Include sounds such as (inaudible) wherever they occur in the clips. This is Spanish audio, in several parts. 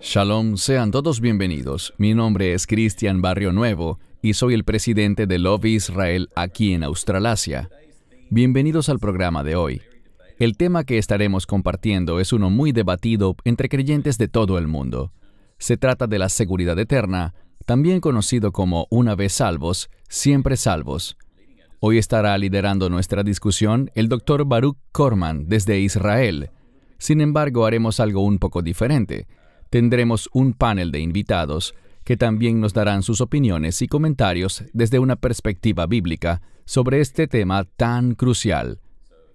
Shalom, sean todos bienvenidos. Mi nombre es Cristian Barrio Nuevo y soy el presidente de Love Israel aquí en Australasia. Bienvenidos al programa de hoy. El tema que estaremos compartiendo es uno muy debatido entre creyentes de todo el mundo. Se trata de la seguridad eterna, también conocido como una vez salvos, siempre salvos. Hoy estará liderando nuestra discusión el doctor Baruch Korman desde Israel. Sin embargo, haremos algo un poco diferente. Tendremos un panel de invitados que también nos darán sus opiniones y comentarios desde una perspectiva bíblica sobre este tema tan crucial.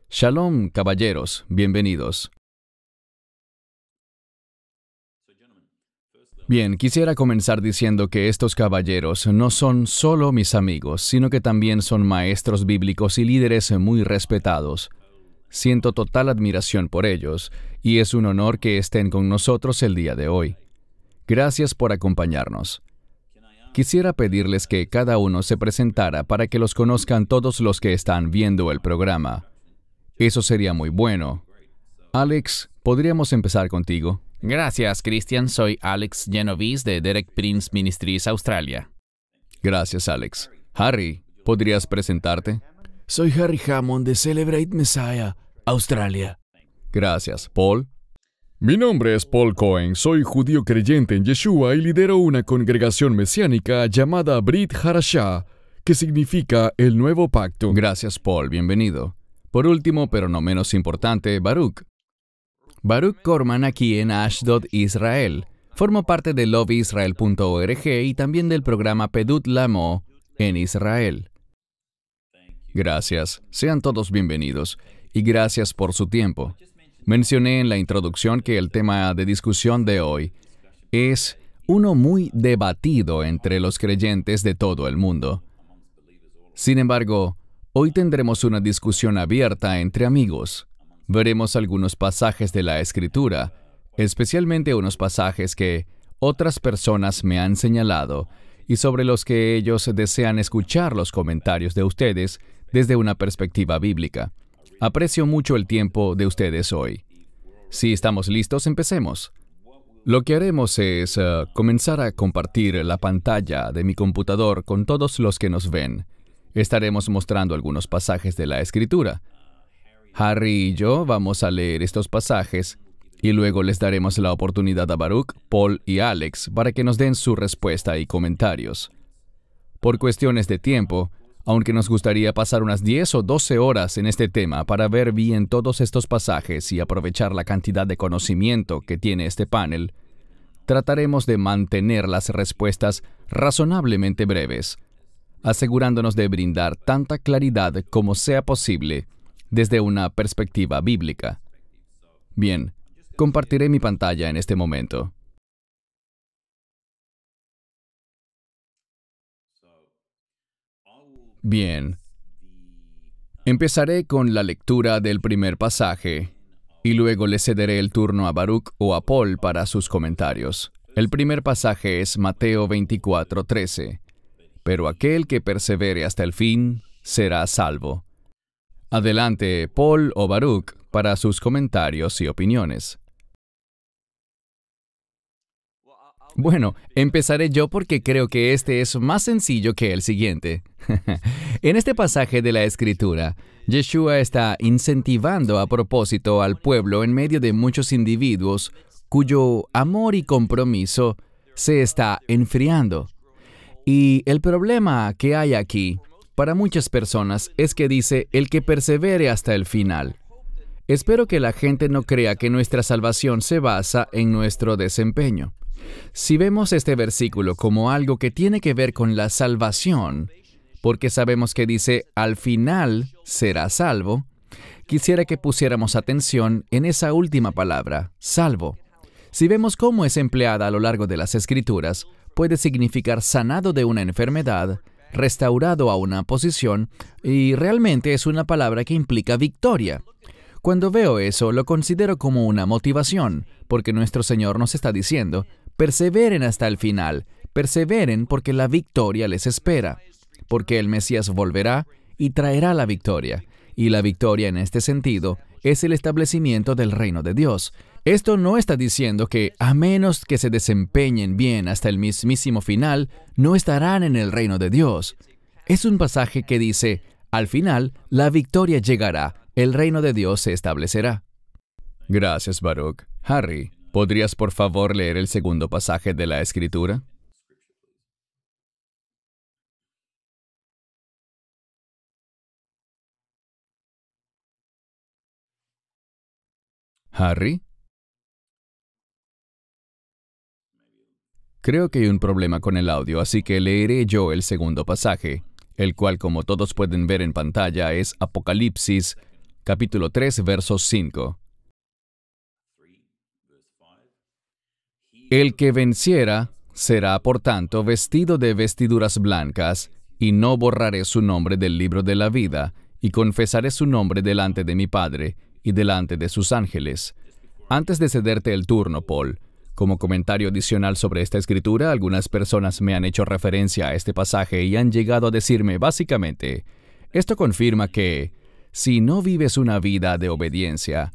Shalom, caballeros, bienvenidos. Bien, quisiera comenzar diciendo que estos caballeros no son solo mis amigos, sino que también son maestros bíblicos y líderes muy respetados. Siento total admiración por ellos y es un honor que estén con nosotros el día de hoy. Gracias por acompañarnos. Quisiera pedirles que cada uno se presentara para que los conozcan todos los que están viendo el programa. Eso sería muy bueno. Alex, podríamos empezar contigo. Gracias, Christian. Soy Alex Genovese de Derek Prince Ministries Australia. Gracias, Alex. Harry, ¿podrías presentarte? Soy Harry Hammond de Celebrate Messiah, Australia. Gracias, Paul. Mi nombre es Paul Cohen, soy judío creyente en Yeshua y lidero una congregación mesiánica llamada Brit Harashah, que significa el nuevo pacto. Gracias, Paul, bienvenido. Por último, pero no menos importante, Baruch. Baruch Corman aquí en Ashdod, Israel. Formo parte de LoveIsrael.org y también del programa Pedut Lamo en Israel. Gracias, sean todos bienvenidos y gracias por su tiempo. Mencioné en la introducción que el tema de discusión de hoy es uno muy debatido entre los creyentes de todo el mundo. Sin embargo, hoy tendremos una discusión abierta entre amigos. Veremos algunos pasajes de la Escritura, especialmente unos pasajes que otras personas me han señalado y sobre los que ellos desean escuchar los comentarios de ustedes desde una perspectiva bíblica. Aprecio mucho el tiempo de ustedes hoy. Si estamos listos, empecemos. Lo que haremos es eh, comenzar a compartir la pantalla de mi computador con todos los que nos ven. Estaremos mostrando algunos pasajes de la escritura. Harry y yo vamos a leer estos pasajes y luego les daremos la oportunidad a Baruch, Paul y Alex para que nos den su respuesta y comentarios. Por cuestiones de tiempo, aunque nos gustaría pasar unas 10 o 12 horas en este tema para ver bien todos estos pasajes y aprovechar la cantidad de conocimiento que tiene este panel, trataremos de mantener las respuestas razonablemente breves, asegurándonos de brindar tanta claridad como sea posible desde una perspectiva bíblica. Bien, compartiré mi pantalla en este momento. Bien. Empezaré con la lectura del primer pasaje y luego le cederé el turno a Baruch o a Paul para sus comentarios. El primer pasaje es Mateo 24:13. Pero aquel que persevere hasta el fin será salvo. Adelante, Paul o Baruch, para sus comentarios y opiniones. Bueno, empezaré yo porque creo que este es más sencillo que el siguiente. (laughs) en este pasaje de la Escritura, Yeshua está incentivando a propósito al pueblo en medio de muchos individuos cuyo amor y compromiso se está enfriando. Y el problema que hay aquí para muchas personas es que dice el que persevere hasta el final. Espero que la gente no crea que nuestra salvación se basa en nuestro desempeño. Si vemos este versículo como algo que tiene que ver con la salvación, porque sabemos que dice, al final será salvo, quisiera que pusiéramos atención en esa última palabra, salvo. Si vemos cómo es empleada a lo largo de las escrituras, puede significar sanado de una enfermedad, restaurado a una posición, y realmente es una palabra que implica victoria. Cuando veo eso, lo considero como una motivación, porque nuestro Señor nos está diciendo, Perseveren hasta el final, perseveren porque la victoria les espera, porque el Mesías volverá y traerá la victoria. Y la victoria en este sentido es el establecimiento del reino de Dios. Esto no está diciendo que a menos que se desempeñen bien hasta el mismísimo final, no estarán en el reino de Dios. Es un pasaje que dice, al final, la victoria llegará, el reino de Dios se establecerá. Gracias, Baruch. Harry, ¿Podrías por favor leer el segundo pasaje de la escritura? Harry? Creo que hay un problema con el audio, así que leeré yo el segundo pasaje, el cual, como todos pueden ver en pantalla, es Apocalipsis, capítulo 3, versos 5. El que venciera será, por tanto, vestido de vestiduras blancas, y no borraré su nombre del libro de la vida, y confesaré su nombre delante de mi Padre y delante de sus ángeles. Antes de cederte el turno, Paul, como comentario adicional sobre esta escritura, algunas personas me han hecho referencia a este pasaje y han llegado a decirme básicamente, esto confirma que, si no vives una vida de obediencia,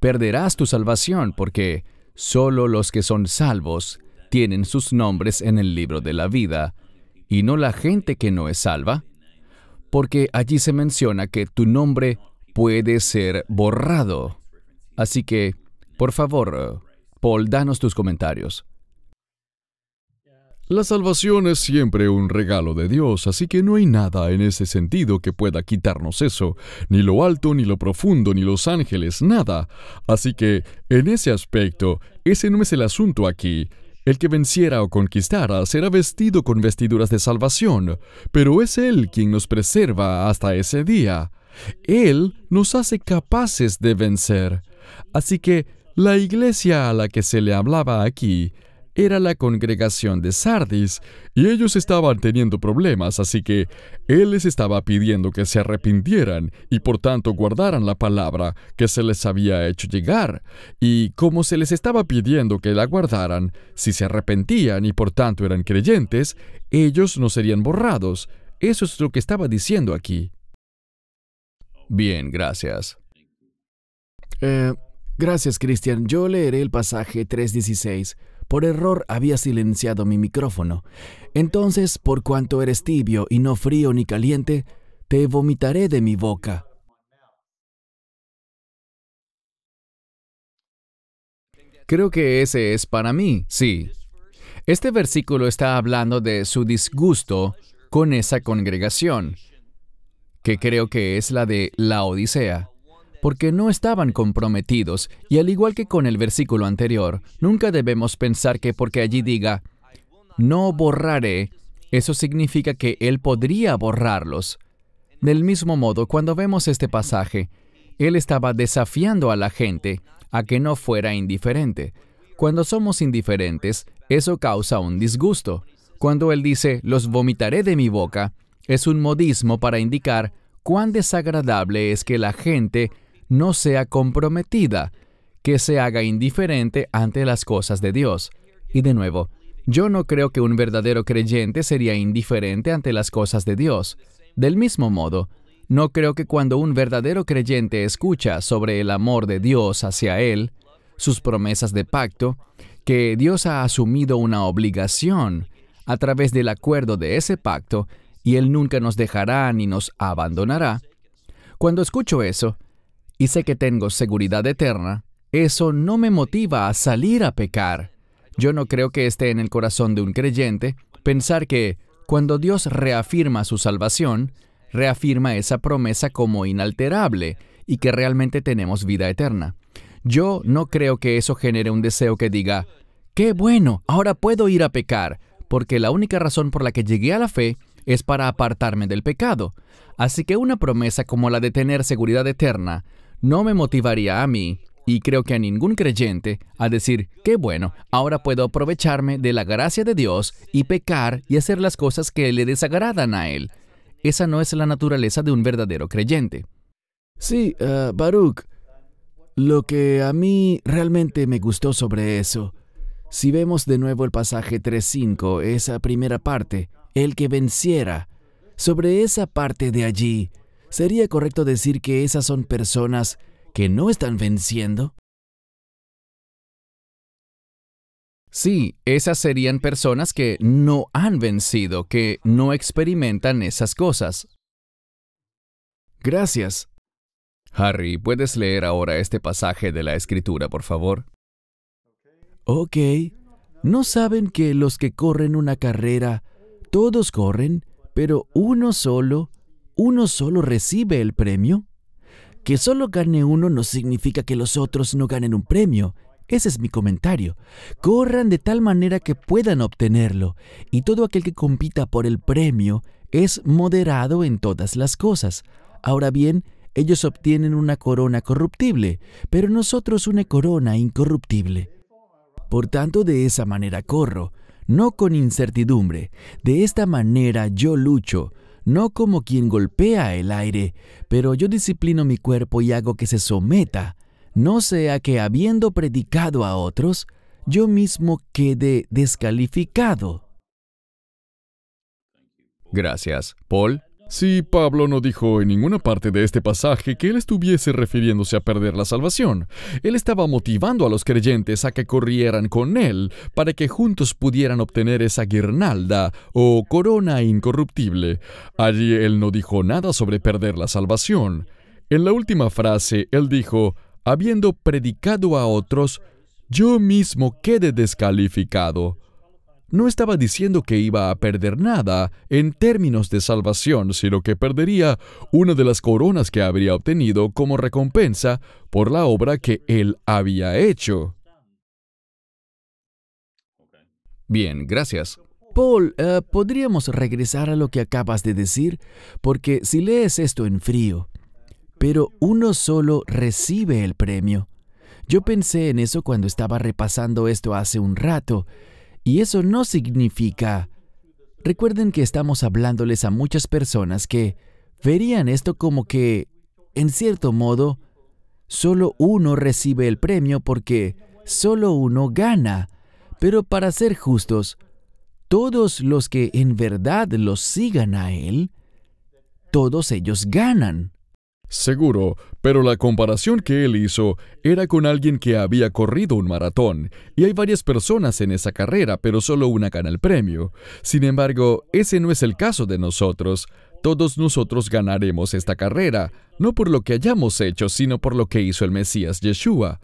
perderás tu salvación porque Solo los que son salvos tienen sus nombres en el libro de la vida, y no la gente que no es salva, porque allí se menciona que tu nombre puede ser borrado. Así que, por favor, Paul, danos tus comentarios. La salvación es siempre un regalo de Dios, así que no hay nada en ese sentido que pueda quitarnos eso, ni lo alto, ni lo profundo, ni los ángeles, nada. Así que, en ese aspecto, ese no es el asunto aquí. El que venciera o conquistara será vestido con vestiduras de salvación, pero es Él quien nos preserva hasta ese día. Él nos hace capaces de vencer. Así que la iglesia a la que se le hablaba aquí era la congregación de Sardis, y ellos estaban teniendo problemas, así que Él les estaba pidiendo que se arrepintieran y por tanto guardaran la palabra que se les había hecho llegar, y como se les estaba pidiendo que la guardaran, si se arrepentían y por tanto eran creyentes, ellos no serían borrados. Eso es lo que estaba diciendo aquí. Bien, gracias. Eh, gracias, Cristian. Yo leeré el pasaje 316. Por error había silenciado mi micrófono. Entonces, por cuanto eres tibio y no frío ni caliente, te vomitaré de mi boca. Creo que ese es para mí, sí. Este versículo está hablando de su disgusto con esa congregación, que creo que es la de la Odisea porque no estaban comprometidos, y al igual que con el versículo anterior, nunca debemos pensar que porque allí diga, no borraré, eso significa que Él podría borrarlos. Del mismo modo, cuando vemos este pasaje, Él estaba desafiando a la gente a que no fuera indiferente. Cuando somos indiferentes, eso causa un disgusto. Cuando Él dice, los vomitaré de mi boca, es un modismo para indicar cuán desagradable es que la gente no sea comprometida, que se haga indiferente ante las cosas de Dios. Y de nuevo, yo no creo que un verdadero creyente sería indiferente ante las cosas de Dios. Del mismo modo, no creo que cuando un verdadero creyente escucha sobre el amor de Dios hacia él, sus promesas de pacto, que Dios ha asumido una obligación a través del acuerdo de ese pacto y Él nunca nos dejará ni nos abandonará. Cuando escucho eso, y sé que tengo seguridad eterna, eso no me motiva a salir a pecar. Yo no creo que esté en el corazón de un creyente pensar que cuando Dios reafirma su salvación, reafirma esa promesa como inalterable y que realmente tenemos vida eterna. Yo no creo que eso genere un deseo que diga, qué bueno, ahora puedo ir a pecar, porque la única razón por la que llegué a la fe es para apartarme del pecado. Así que una promesa como la de tener seguridad eterna no me motivaría a mí, y creo que a ningún creyente, a decir, qué bueno, ahora puedo aprovecharme de la gracia de Dios y pecar y hacer las cosas que le desagradan a Él. Esa no es la naturaleza de un verdadero creyente. Sí, eh, Baruch, lo que a mí realmente me gustó sobre eso, si vemos de nuevo el pasaje 3.5, esa primera parte, el que venciera, sobre esa parte de allí, ¿Sería correcto decir que esas son personas que no están venciendo? Sí, esas serían personas que no han vencido, que no experimentan esas cosas. Gracias. Harry, ¿puedes leer ahora este pasaje de la escritura, por favor? Ok. ¿No saben que los que corren una carrera, todos corren, pero uno solo uno solo recibe el premio? Que solo gane uno no significa que los otros no ganen un premio. Ese es mi comentario. Corran de tal manera que puedan obtenerlo, y todo aquel que compita por el premio es moderado en todas las cosas. Ahora bien, ellos obtienen una corona corruptible, pero nosotros una corona incorruptible. Por tanto, de esa manera corro, no con incertidumbre. De esta manera yo lucho, no como quien golpea el aire, pero yo disciplino mi cuerpo y hago que se someta, no sea que habiendo predicado a otros, yo mismo quede descalificado. Gracias, Paul. Sí, Pablo no dijo en ninguna parte de este pasaje que él estuviese refiriéndose a perder la salvación. Él estaba motivando a los creyentes a que corrieran con él para que juntos pudieran obtener esa guirnalda o corona incorruptible. Allí él no dijo nada sobre perder la salvación. En la última frase, él dijo, habiendo predicado a otros, yo mismo quedé descalificado no estaba diciendo que iba a perder nada en términos de salvación, sino que perdería una de las coronas que habría obtenido como recompensa por la obra que él había hecho. Bien, gracias. Paul, eh, ¿podríamos regresar a lo que acabas de decir? Porque si lees esto en frío, pero uno solo recibe el premio. Yo pensé en eso cuando estaba repasando esto hace un rato, y eso no significa... Recuerden que estamos hablándoles a muchas personas que verían esto como que, en cierto modo, solo uno recibe el premio porque solo uno gana. Pero para ser justos, todos los que en verdad los sigan a Él, todos ellos ganan. Seguro, pero la comparación que él hizo era con alguien que había corrido un maratón, y hay varias personas en esa carrera, pero solo una gana el premio. Sin embargo, ese no es el caso de nosotros. Todos nosotros ganaremos esta carrera, no por lo que hayamos hecho, sino por lo que hizo el Mesías Yeshua.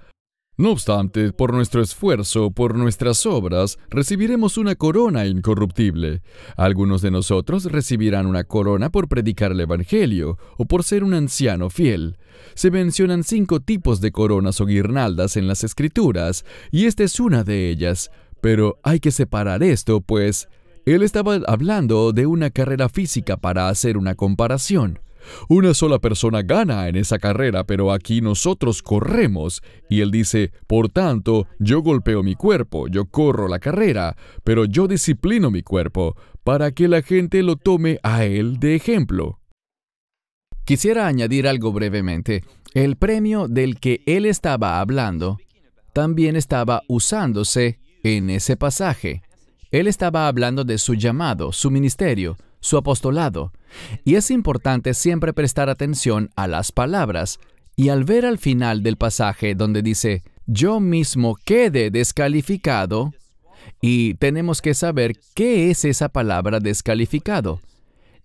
No obstante, por nuestro esfuerzo, por nuestras obras, recibiremos una corona incorruptible. Algunos de nosotros recibirán una corona por predicar el Evangelio o por ser un anciano fiel. Se mencionan cinco tipos de coronas o guirnaldas en las Escrituras, y esta es una de ellas. Pero hay que separar esto, pues él estaba hablando de una carrera física para hacer una comparación. Una sola persona gana en esa carrera, pero aquí nosotros corremos. Y él dice, por tanto, yo golpeo mi cuerpo, yo corro la carrera, pero yo disciplino mi cuerpo para que la gente lo tome a él de ejemplo. Quisiera añadir algo brevemente. El premio del que él estaba hablando también estaba usándose en ese pasaje. Él estaba hablando de su llamado, su ministerio, su apostolado. Y es importante siempre prestar atención a las palabras y al ver al final del pasaje donde dice, yo mismo quede descalificado, y tenemos que saber qué es esa palabra descalificado.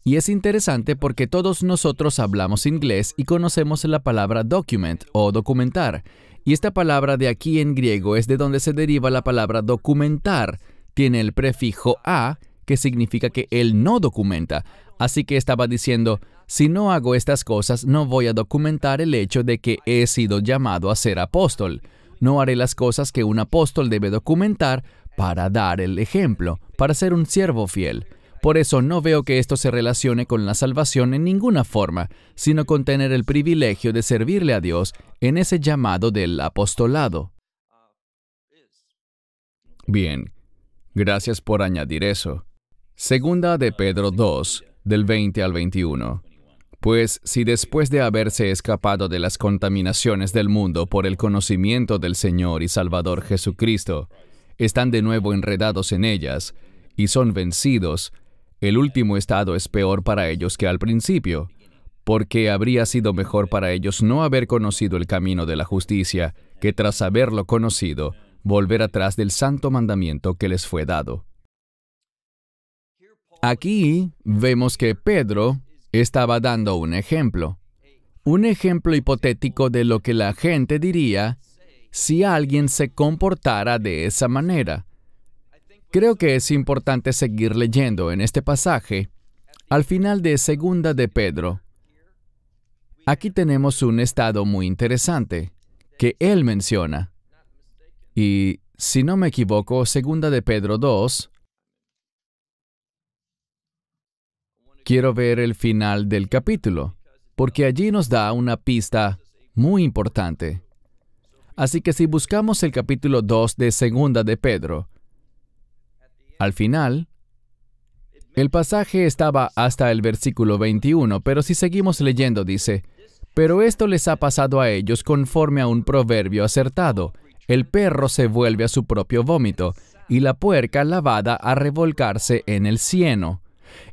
Y es interesante porque todos nosotros hablamos inglés y conocemos la palabra document o documentar. Y esta palabra de aquí en griego es de donde se deriva la palabra documentar. Tiene el prefijo a que significa que él no documenta. Así que estaba diciendo, si no hago estas cosas, no voy a documentar el hecho de que he sido llamado a ser apóstol. No haré las cosas que un apóstol debe documentar para dar el ejemplo, para ser un siervo fiel. Por eso no veo que esto se relacione con la salvación en ninguna forma, sino con tener el privilegio de servirle a Dios en ese llamado del apostolado. Bien, gracias por añadir eso. Segunda de Pedro 2, del 20 al 21. Pues si después de haberse escapado de las contaminaciones del mundo por el conocimiento del Señor y Salvador Jesucristo, están de nuevo enredados en ellas y son vencidos, el último estado es peor para ellos que al principio, porque habría sido mejor para ellos no haber conocido el camino de la justicia que tras haberlo conocido, volver atrás del santo mandamiento que les fue dado. Aquí vemos que Pedro estaba dando un ejemplo, un ejemplo hipotético de lo que la gente diría si alguien se comportara de esa manera. Creo que es importante seguir leyendo en este pasaje, al final de Segunda de Pedro. Aquí tenemos un estado muy interesante que él menciona. Y, si no me equivoco, Segunda de Pedro 2, Quiero ver el final del capítulo, porque allí nos da una pista muy importante. Así que si buscamos el capítulo 2 de Segunda de Pedro, al final, el pasaje estaba hasta el versículo 21, pero si seguimos leyendo dice, pero esto les ha pasado a ellos conforme a un proverbio acertado, el perro se vuelve a su propio vómito, y la puerca lavada a revolcarse en el cieno.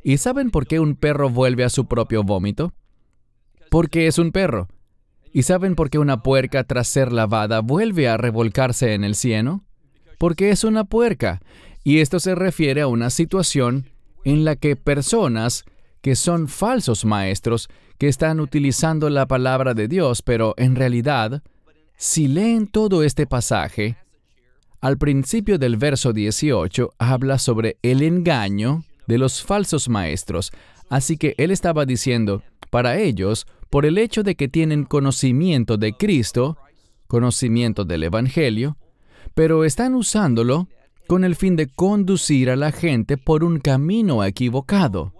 ¿Y saben por qué un perro vuelve a su propio vómito? Porque es un perro. ¿Y saben por qué una puerca tras ser lavada vuelve a revolcarse en el cieno? Porque es una puerca. Y esto se refiere a una situación en la que personas que son falsos maestros, que están utilizando la palabra de Dios, pero en realidad, si leen todo este pasaje, al principio del verso 18 habla sobre el engaño de los falsos maestros. Así que él estaba diciendo, para ellos, por el hecho de que tienen conocimiento de Cristo, conocimiento del Evangelio, pero están usándolo con el fin de conducir a la gente por un camino equivocado.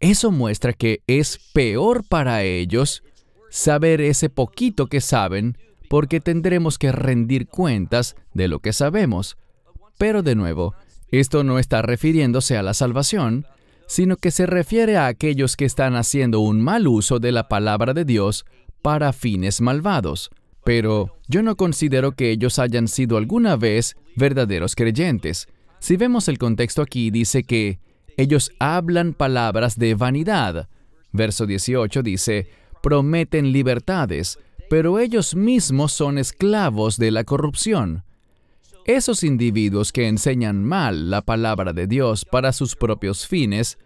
Eso muestra que es peor para ellos saber ese poquito que saben porque tendremos que rendir cuentas de lo que sabemos. Pero de nuevo, esto no está refiriéndose a la salvación, sino que se refiere a aquellos que están haciendo un mal uso de la palabra de Dios para fines malvados. Pero yo no considero que ellos hayan sido alguna vez verdaderos creyentes. Si vemos el contexto aquí, dice que ellos hablan palabras de vanidad. Verso 18 dice, prometen libertades, pero ellos mismos son esclavos de la corrupción. Esos individuos que enseñan mal la palabra de Dios para sus propios fines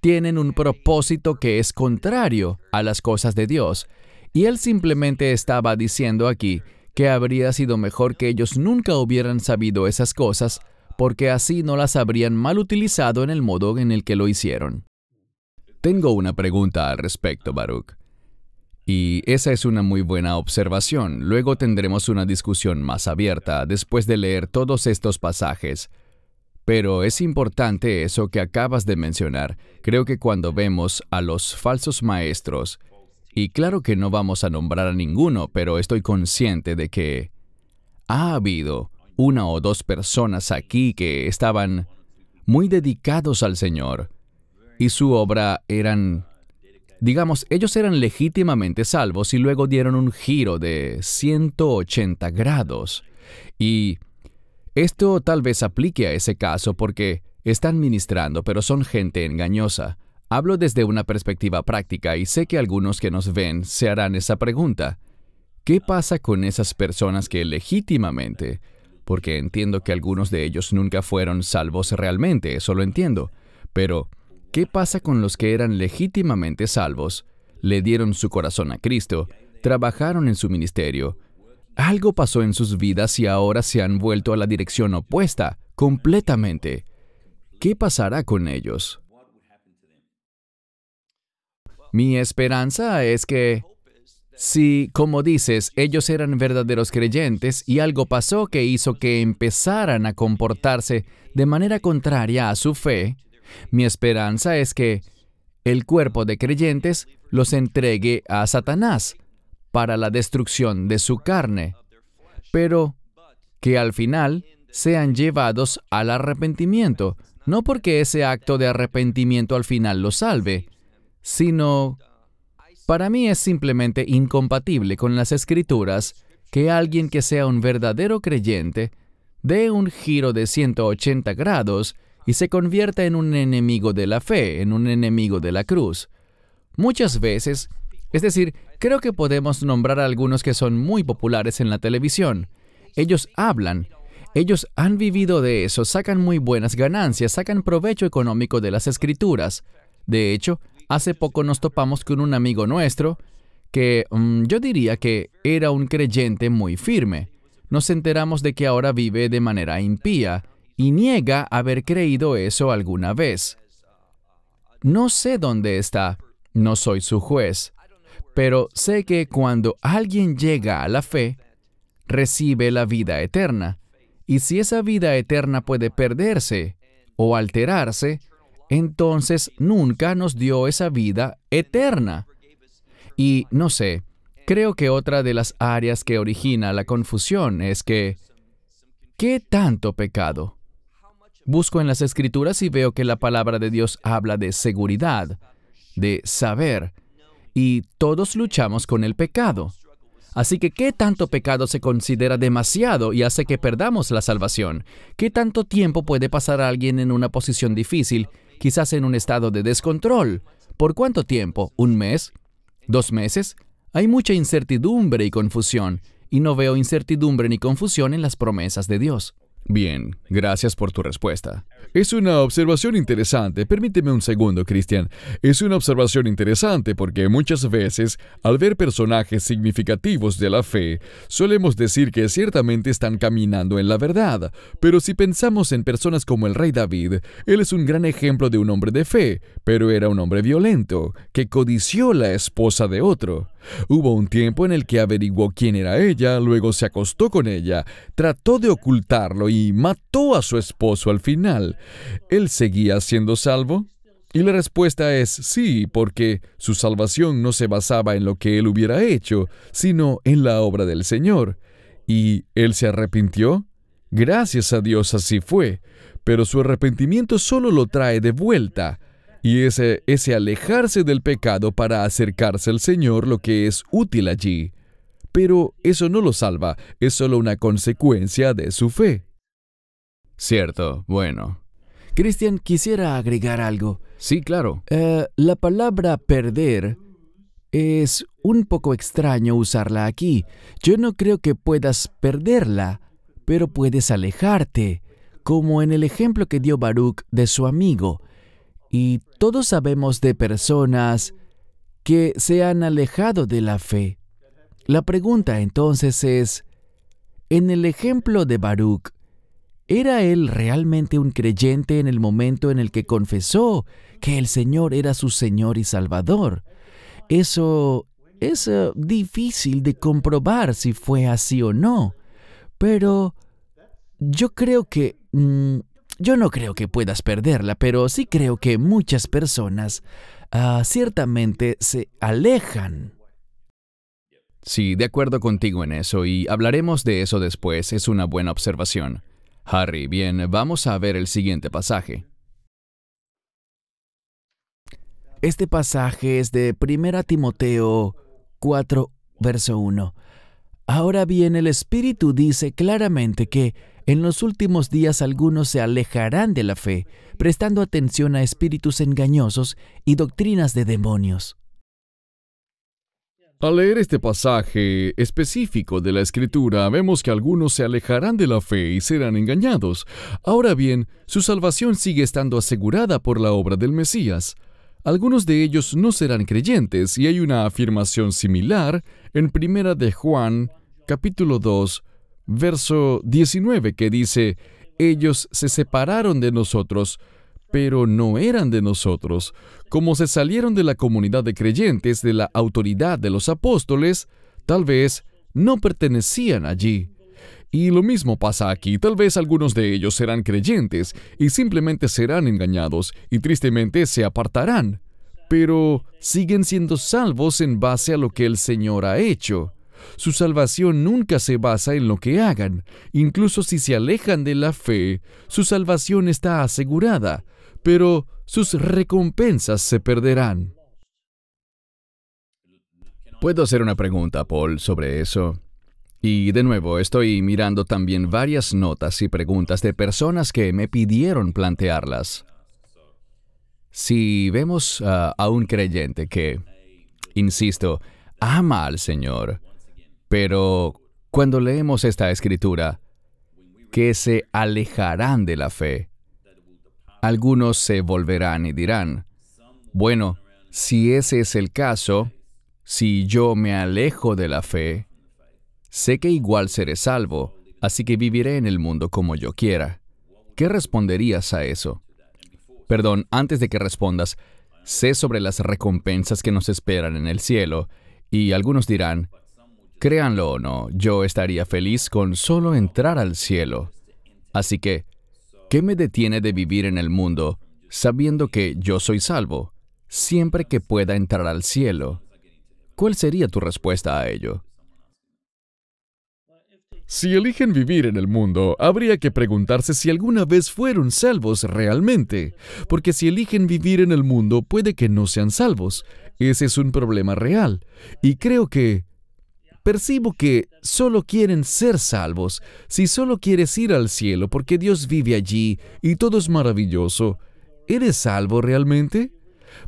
tienen un propósito que es contrario a las cosas de Dios. Y él simplemente estaba diciendo aquí que habría sido mejor que ellos nunca hubieran sabido esas cosas, porque así no las habrían mal utilizado en el modo en el que lo hicieron. Tengo una pregunta al respecto, Baruch. Y esa es una muy buena observación. Luego tendremos una discusión más abierta después de leer todos estos pasajes. Pero es importante eso que acabas de mencionar. Creo que cuando vemos a los falsos maestros, y claro que no vamos a nombrar a ninguno, pero estoy consciente de que ha habido una o dos personas aquí que estaban muy dedicados al Señor y su obra eran Digamos, ellos eran legítimamente salvos y luego dieron un giro de 180 grados. Y esto tal vez aplique a ese caso porque están ministrando, pero son gente engañosa. Hablo desde una perspectiva práctica y sé que algunos que nos ven se harán esa pregunta. ¿Qué pasa con esas personas que legítimamente, porque entiendo que algunos de ellos nunca fueron salvos realmente, eso lo entiendo, pero ¿Qué pasa con los que eran legítimamente salvos? Le dieron su corazón a Cristo, trabajaron en su ministerio. Algo pasó en sus vidas y ahora se han vuelto a la dirección opuesta, completamente. ¿Qué pasará con ellos? Mi esperanza es que si, como dices, ellos eran verdaderos creyentes y algo pasó que hizo que empezaran a comportarse de manera contraria a su fe, mi esperanza es que el cuerpo de creyentes los entregue a Satanás para la destrucción de su carne, pero que al final sean llevados al arrepentimiento, no porque ese acto de arrepentimiento al final los salve, sino para mí es simplemente incompatible con las escrituras que alguien que sea un verdadero creyente dé un giro de 180 grados y se convierta en un enemigo de la fe, en un enemigo de la cruz. Muchas veces, es decir, creo que podemos nombrar a algunos que son muy populares en la televisión. Ellos hablan, ellos han vivido de eso, sacan muy buenas ganancias, sacan provecho económico de las escrituras. De hecho, hace poco nos topamos con un amigo nuestro que mm, yo diría que era un creyente muy firme. Nos enteramos de que ahora vive de manera impía, y niega haber creído eso alguna vez. No sé dónde está, no soy su juez, pero sé que cuando alguien llega a la fe, recibe la vida eterna, y si esa vida eterna puede perderse o alterarse, entonces nunca nos dio esa vida eterna. Y no sé, creo que otra de las áreas que origina la confusión es que, ¿qué tanto pecado? Busco en las escrituras y veo que la palabra de Dios habla de seguridad, de saber, y todos luchamos con el pecado. Así que, ¿qué tanto pecado se considera demasiado y hace que perdamos la salvación? ¿Qué tanto tiempo puede pasar a alguien en una posición difícil, quizás en un estado de descontrol? ¿Por cuánto tiempo? ¿Un mes? ¿Dos meses? Hay mucha incertidumbre y confusión, y no veo incertidumbre ni confusión en las promesas de Dios. Bien, gracias por tu respuesta. Es una observación interesante. Permíteme un segundo, Cristian. Es una observación interesante porque muchas veces, al ver personajes significativos de la fe, solemos decir que ciertamente están caminando en la verdad. Pero si pensamos en personas como el rey David, él es un gran ejemplo de un hombre de fe, pero era un hombre violento, que codició la esposa de otro. Hubo un tiempo en el que averiguó quién era ella, luego se acostó con ella, trató de ocultarlo y mató a su esposo al final. ¿Él seguía siendo salvo? Y la respuesta es sí, porque su salvación no se basaba en lo que él hubiera hecho, sino en la obra del Señor. ¿Y él se arrepintió? Gracias a Dios así fue, pero su arrepentimiento solo lo trae de vuelta y ese, ese alejarse del pecado para acercarse al Señor lo que es útil allí. Pero eso no lo salva, es solo una consecuencia de su fe. Cierto, bueno. Cristian, quisiera agregar algo. Sí, claro. Eh, la palabra perder es un poco extraño usarla aquí. Yo no creo que puedas perderla, pero puedes alejarte, como en el ejemplo que dio Baruch de su amigo. Y todos sabemos de personas que se han alejado de la fe. La pregunta entonces es, en el ejemplo de Baruch, ¿era él realmente un creyente en el momento en el que confesó que el Señor era su Señor y Salvador? Eso es eh, difícil de comprobar si fue así o no, pero yo creo que mm, yo no creo que puedas perderla, pero sí creo que muchas personas ah, ciertamente se alejan. Sí, de acuerdo contigo en eso, y hablaremos de eso después, es una buena observación. Harry, bien, vamos a ver el siguiente pasaje. Este pasaje es de 1 Timoteo 4, verso 1. Ahora bien, el Espíritu dice claramente que en los últimos días algunos se alejarán de la fe, prestando atención a espíritus engañosos y doctrinas de demonios. Al leer este pasaje específico de la Escritura, vemos que algunos se alejarán de la fe y serán engañados. Ahora bien, su salvación sigue estando asegurada por la obra del Mesías. Algunos de ellos no serán creyentes y hay una afirmación similar en Primera de Juan, capítulo 2, verso 19, que dice, ellos se separaron de nosotros, pero no eran de nosotros, como se salieron de la comunidad de creyentes, de la autoridad de los apóstoles, tal vez no pertenecían allí. Y lo mismo pasa aquí, tal vez algunos de ellos serán creyentes y simplemente serán engañados y tristemente se apartarán, pero siguen siendo salvos en base a lo que el Señor ha hecho. Su salvación nunca se basa en lo que hagan. Incluso si se alejan de la fe, su salvación está asegurada, pero sus recompensas se perderán. ¿Puedo hacer una pregunta, Paul, sobre eso? Y de nuevo, estoy mirando también varias notas y preguntas de personas que me pidieron plantearlas. Si vemos a un creyente que, insisto, ama al Señor, pero cuando leemos esta escritura, que se alejarán de la fe, algunos se volverán y dirán, bueno, si ese es el caso, si yo me alejo de la fe, sé que igual seré salvo, así que viviré en el mundo como yo quiera. ¿Qué responderías a eso? Perdón, antes de que respondas, sé sobre las recompensas que nos esperan en el cielo, y algunos dirán, Créanlo o no, yo estaría feliz con solo entrar al cielo. Así que, ¿qué me detiene de vivir en el mundo sabiendo que yo soy salvo siempre que pueda entrar al cielo? ¿Cuál sería tu respuesta a ello? Si eligen vivir en el mundo, habría que preguntarse si alguna vez fueron salvos realmente, porque si eligen vivir en el mundo puede que no sean salvos. Ese es un problema real, y creo que Percibo que solo quieren ser salvos. Si solo quieres ir al cielo porque Dios vive allí y todo es maravilloso, ¿eres salvo realmente?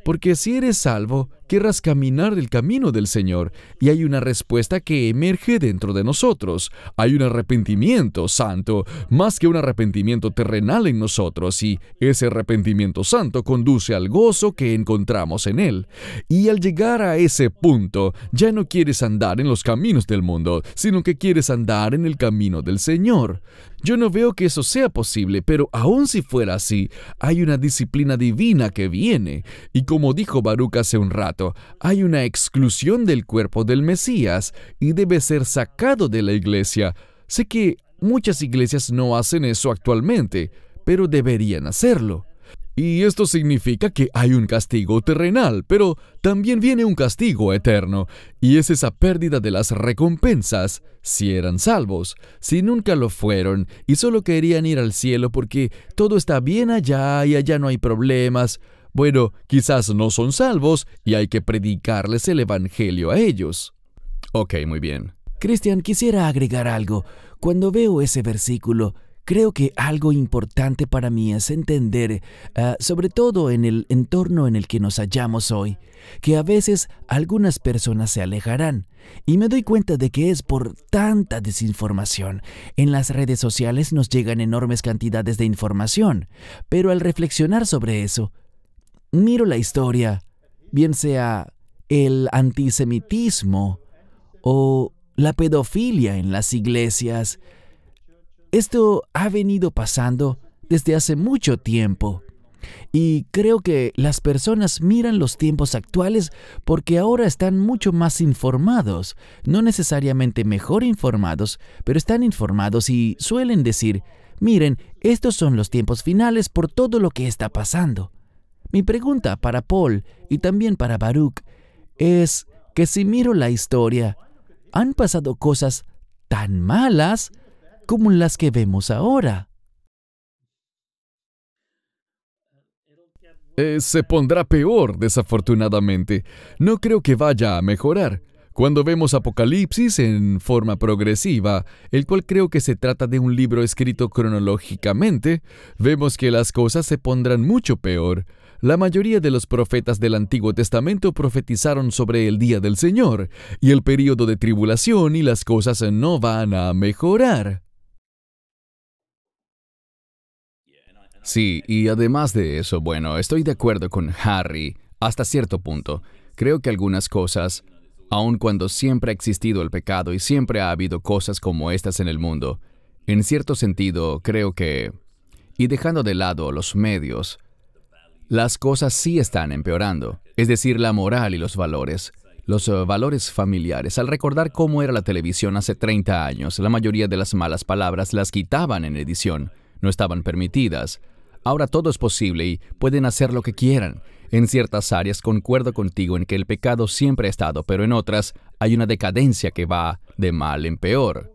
Porque si eres salvo, querrás caminar del camino del Señor. Y hay una respuesta que emerge dentro de nosotros. Hay un arrepentimiento santo, más que un arrepentimiento terrenal en nosotros, y ese arrepentimiento santo conduce al gozo que encontramos en Él. Y al llegar a ese punto, ya no quieres andar en los caminos del mundo, sino que quieres andar en el camino del Señor. Yo no veo que eso sea posible, pero aun si fuera así, hay una disciplina divina que viene. Y como dijo Baruch hace un rato, hay una exclusión del cuerpo del Mesías y debe ser sacado de la iglesia. Sé que muchas iglesias no hacen eso actualmente, pero deberían hacerlo. Y esto significa que hay un castigo terrenal, pero también viene un castigo eterno, y es esa pérdida de las recompensas, si eran salvos, si nunca lo fueron, y solo querían ir al cielo porque todo está bien allá y allá no hay problemas, bueno, quizás no son salvos y hay que predicarles el Evangelio a ellos. Ok, muy bien. Cristian, quisiera agregar algo. Cuando veo ese versículo, creo que algo importante para mí es entender, ah, sobre todo en el entorno en el que nos hallamos hoy, que a veces algunas personas se alejarán. Y me doy cuenta de que es por tanta desinformación. En las redes sociales nos llegan enormes cantidades de información, pero al reflexionar sobre eso, miro la historia, bien sea el antisemitismo o la pedofilia en las iglesias, esto ha venido pasando desde hace mucho tiempo. Y creo que las personas miran los tiempos actuales porque ahora están mucho más informados, no necesariamente mejor informados, pero están informados y suelen decir, miren, estos son los tiempos finales por todo lo que está pasando. Mi pregunta para Paul y también para Baruch es que si miro la historia, han pasado cosas tan malas como las que vemos ahora. Eh, se pondrá peor, desafortunadamente. No creo que vaya a mejorar. Cuando vemos Apocalipsis en forma progresiva, el cual creo que se trata de un libro escrito cronológicamente, vemos que las cosas se pondrán mucho peor. La mayoría de los profetas del Antiguo Testamento profetizaron sobre el día del Señor y el período de tribulación y las cosas no van a mejorar. Sí, y además de eso, bueno, estoy de acuerdo con Harry hasta cierto punto. Creo que algunas cosas, aun cuando siempre ha existido el pecado y siempre ha habido cosas como estas en el mundo, en cierto sentido creo que... Y dejando de lado los medios, las cosas sí están empeorando, es decir, la moral y los valores. Los eh, valores familiares. Al recordar cómo era la televisión hace 30 años, la mayoría de las malas palabras las quitaban en edición, no estaban permitidas. Ahora todo es posible y pueden hacer lo que quieran. En ciertas áreas concuerdo contigo en que el pecado siempre ha estado, pero en otras hay una decadencia que va de mal en peor.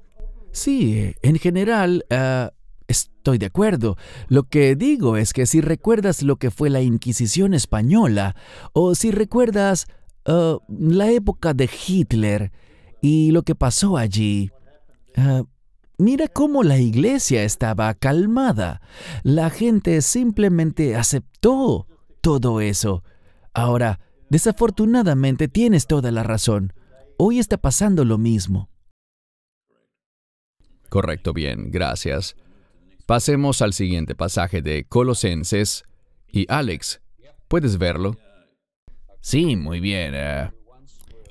Sí, en general, eh, Estoy de acuerdo. Lo que digo es que si recuerdas lo que fue la Inquisición española, o si recuerdas ah, la época de Hitler y lo que pasó allí, ah, mira cómo la iglesia estaba calmada. La gente simplemente aceptó todo eso. Ahora, desafortunadamente tienes toda la razón. Hoy está pasando lo mismo. Correcto, bien, gracias. Pasemos al siguiente pasaje de Colosenses. Y Alex, ¿puedes verlo? Sí, muy bien. Eh.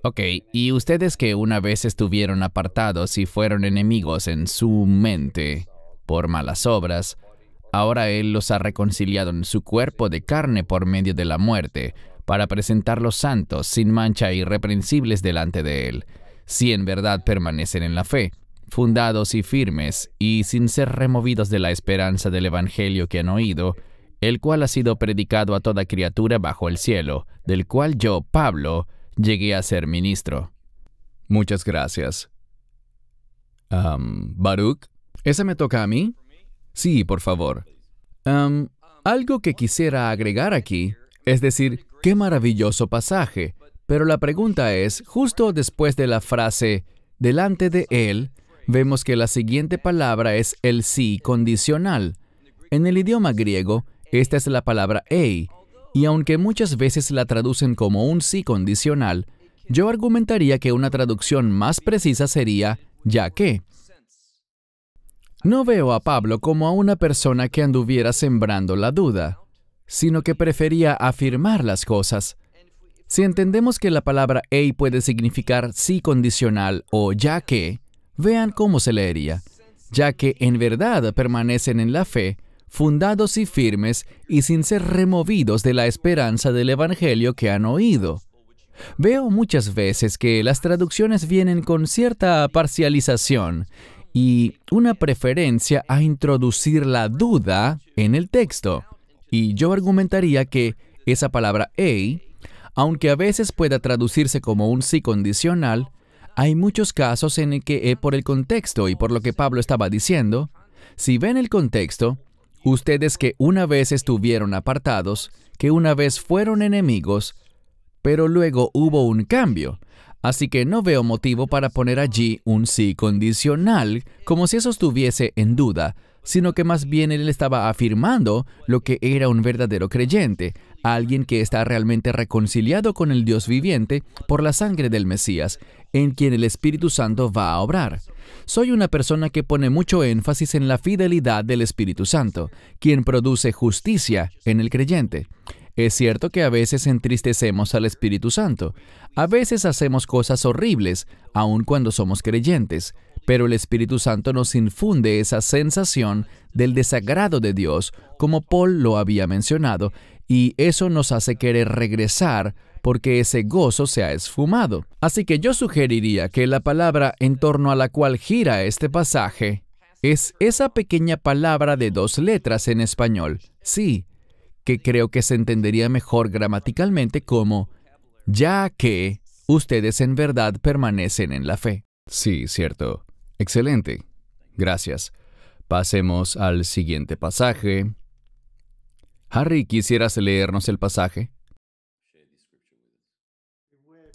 ok, y ustedes que una vez estuvieron apartados y fueron enemigos en su mente por malas obras, ahora Él los ha reconciliado en su cuerpo de carne por medio de la muerte, para presentarlos santos, sin mancha, irreprensibles delante de Él, si en verdad permanecen en la fe fundados y firmes, y sin ser removidos de la esperanza del Evangelio que han oído, el cual ha sido predicado a toda criatura bajo el cielo, del cual yo, Pablo, llegué a ser ministro. Muchas gracias. Baruc Baruch, ¿esa me toca a mí? Sí, por favor. algo que quisiera agregar aquí, es decir, qué maravilloso pasaje, pero la pregunta es, justo después de la frase, delante de él, vemos que la siguiente palabra es el sí condicional. En el idioma griego, esta es la palabra ei, y aunque muchas veces la traducen como un sí condicional, yo argumentaría que una traducción más precisa sería ya que. No veo a Pablo como a una persona que anduviera sembrando la duda, sino que prefería afirmar las cosas. Si entendemos que la palabra ei puede significar sí condicional o ya que, Vean cómo se leería, ya que en verdad permanecen en la fe, fundados y firmes y sin ser removidos de la esperanza del Evangelio que han oído. Veo muchas veces que las traducciones vienen con cierta parcialización y una preferencia a introducir la duda en el texto. Y yo argumentaría que esa palabra ei, aunque a veces pueda traducirse como un sí condicional, hay muchos casos en el que, eh, por el contexto y por lo que Pablo estaba diciendo, si ven el contexto, ustedes que una vez estuvieron apartados, que una vez fueron enemigos, pero luego hubo un cambio. Así que no veo motivo para poner allí un sí condicional, como si eso estuviese en duda, sino que más bien él estaba afirmando lo que era un verdadero creyente, alguien que está realmente reconciliado con el Dios viviente por la sangre del Mesías en quien el Espíritu Santo va a obrar. Soy una persona que pone mucho énfasis en la fidelidad del Espíritu Santo, quien produce justicia en el creyente. Es cierto que a veces entristecemos al Espíritu Santo, a veces hacemos cosas horribles, aun cuando somos creyentes, pero el Espíritu Santo nos infunde esa sensación del desagrado de Dios, como Paul lo había mencionado, y eso nos hace querer regresar porque ese gozo se ha esfumado. Así que yo sugeriría que la palabra en torno a la cual gira este pasaje es esa pequeña palabra de dos letras en español, sí, que creo que se entendería mejor gramaticalmente como ya que ustedes en verdad permanecen en la fe. Sí, cierto. Excelente. Gracias. Pasemos al siguiente pasaje. Harry, ¿quisieras leernos el pasaje?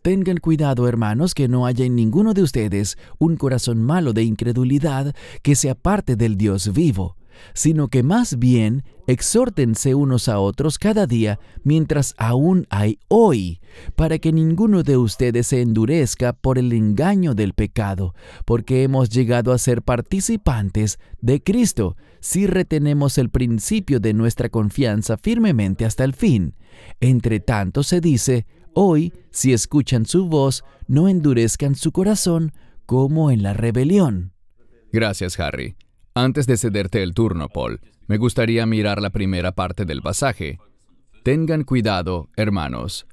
Tengan cuidado, hermanos, que no haya en ninguno de ustedes un corazón malo de incredulidad que sea parte del Dios vivo, sino que más bien exhórtense unos a otros cada día mientras aún hay hoy, para que ninguno de ustedes se endurezca por el engaño del pecado, porque hemos llegado a ser participantes de Cristo si retenemos el principio de nuestra confianza firmemente hasta el fin. Entre tanto se dice, Hoy, si escuchan su voz, no endurezcan su corazón como en la rebelión. Gracias, Harry. Antes de cederte el turno, Paul, me gustaría mirar la primera parte del pasaje. Tengan cuidado, hermanos.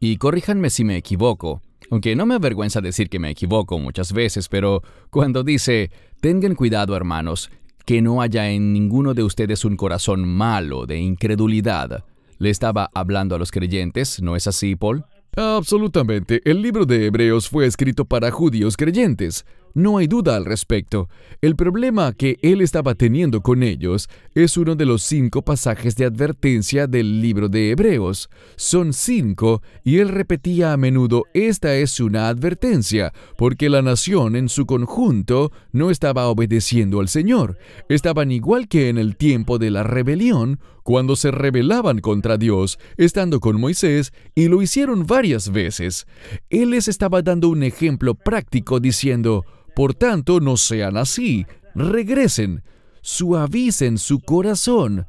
Y corríjanme si me equivoco, aunque no me avergüenza decir que me equivoco muchas veces, pero cuando dice, tengan cuidado, hermanos, que no haya en ninguno de ustedes un corazón malo de incredulidad le estaba hablando a los creyentes, ¿no es así, Paul? Absolutamente. El libro de Hebreos fue escrito para judíos creyentes. No hay duda al respecto. El problema que él estaba teniendo con ellos es uno de los cinco pasajes de advertencia del libro de Hebreos. Son cinco y él repetía a menudo, esta es una advertencia, porque la nación en su conjunto no estaba obedeciendo al Señor. Estaban igual que en el tiempo de la rebelión, cuando se rebelaban contra Dios, estando con Moisés, y lo hicieron varias veces. Él les estaba dando un ejemplo práctico diciendo, por tanto, no sean así, regresen, suavicen su corazón,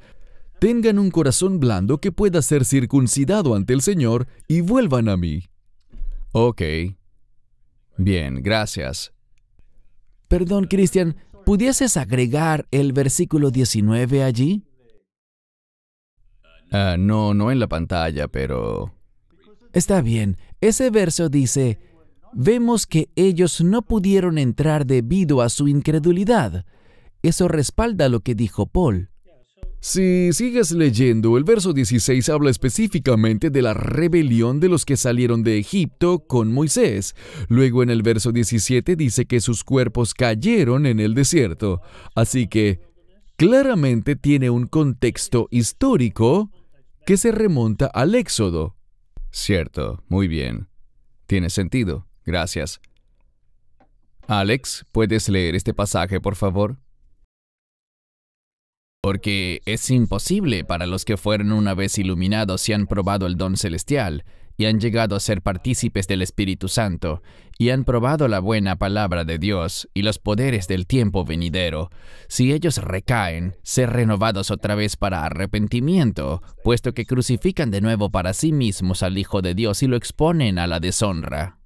tengan un corazón blando que pueda ser circuncidado ante el Señor y vuelvan a mí. Ok. Bien, gracias. Perdón, Cristian, ¿pudieses agregar el versículo 19 allí? Ah, no, no en la pantalla, pero... Está bien, ese verso dice, vemos que ellos no pudieron entrar debido a su incredulidad. Eso respalda lo que dijo Paul. Si sigues leyendo, el verso 16 habla específicamente de la rebelión de los que salieron de Egipto con Moisés. Luego en el verso 17 dice que sus cuerpos cayeron en el desierto. Así que claramente tiene un contexto histórico que se remonta al Éxodo. Cierto, muy bien. Tiene sentido. Gracias. Alex, ¿puedes leer este pasaje, por favor? Porque es imposible para los que fueron una vez iluminados y han probado el don celestial, y han llegado a ser partícipes del Espíritu Santo, y han probado la buena palabra de Dios y los poderes del tiempo venidero, si ellos recaen, ser renovados otra vez para arrepentimiento, puesto que crucifican de nuevo para sí mismos al Hijo de Dios y lo exponen a la deshonra.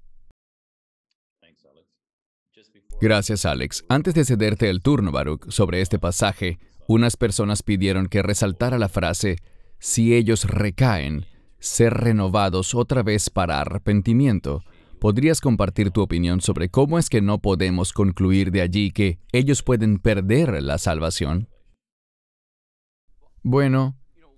Gracias, Alex. Antes de cederte el turno, Baruch, sobre este pasaje, unas personas pidieron que resaltara la frase, si ellos recaen, ser renovados otra vez para arrepentimiento. ¿Podrías compartir tu opinión sobre cómo es que no podemos concluir de allí que ellos pueden perder la salvación? Bueno,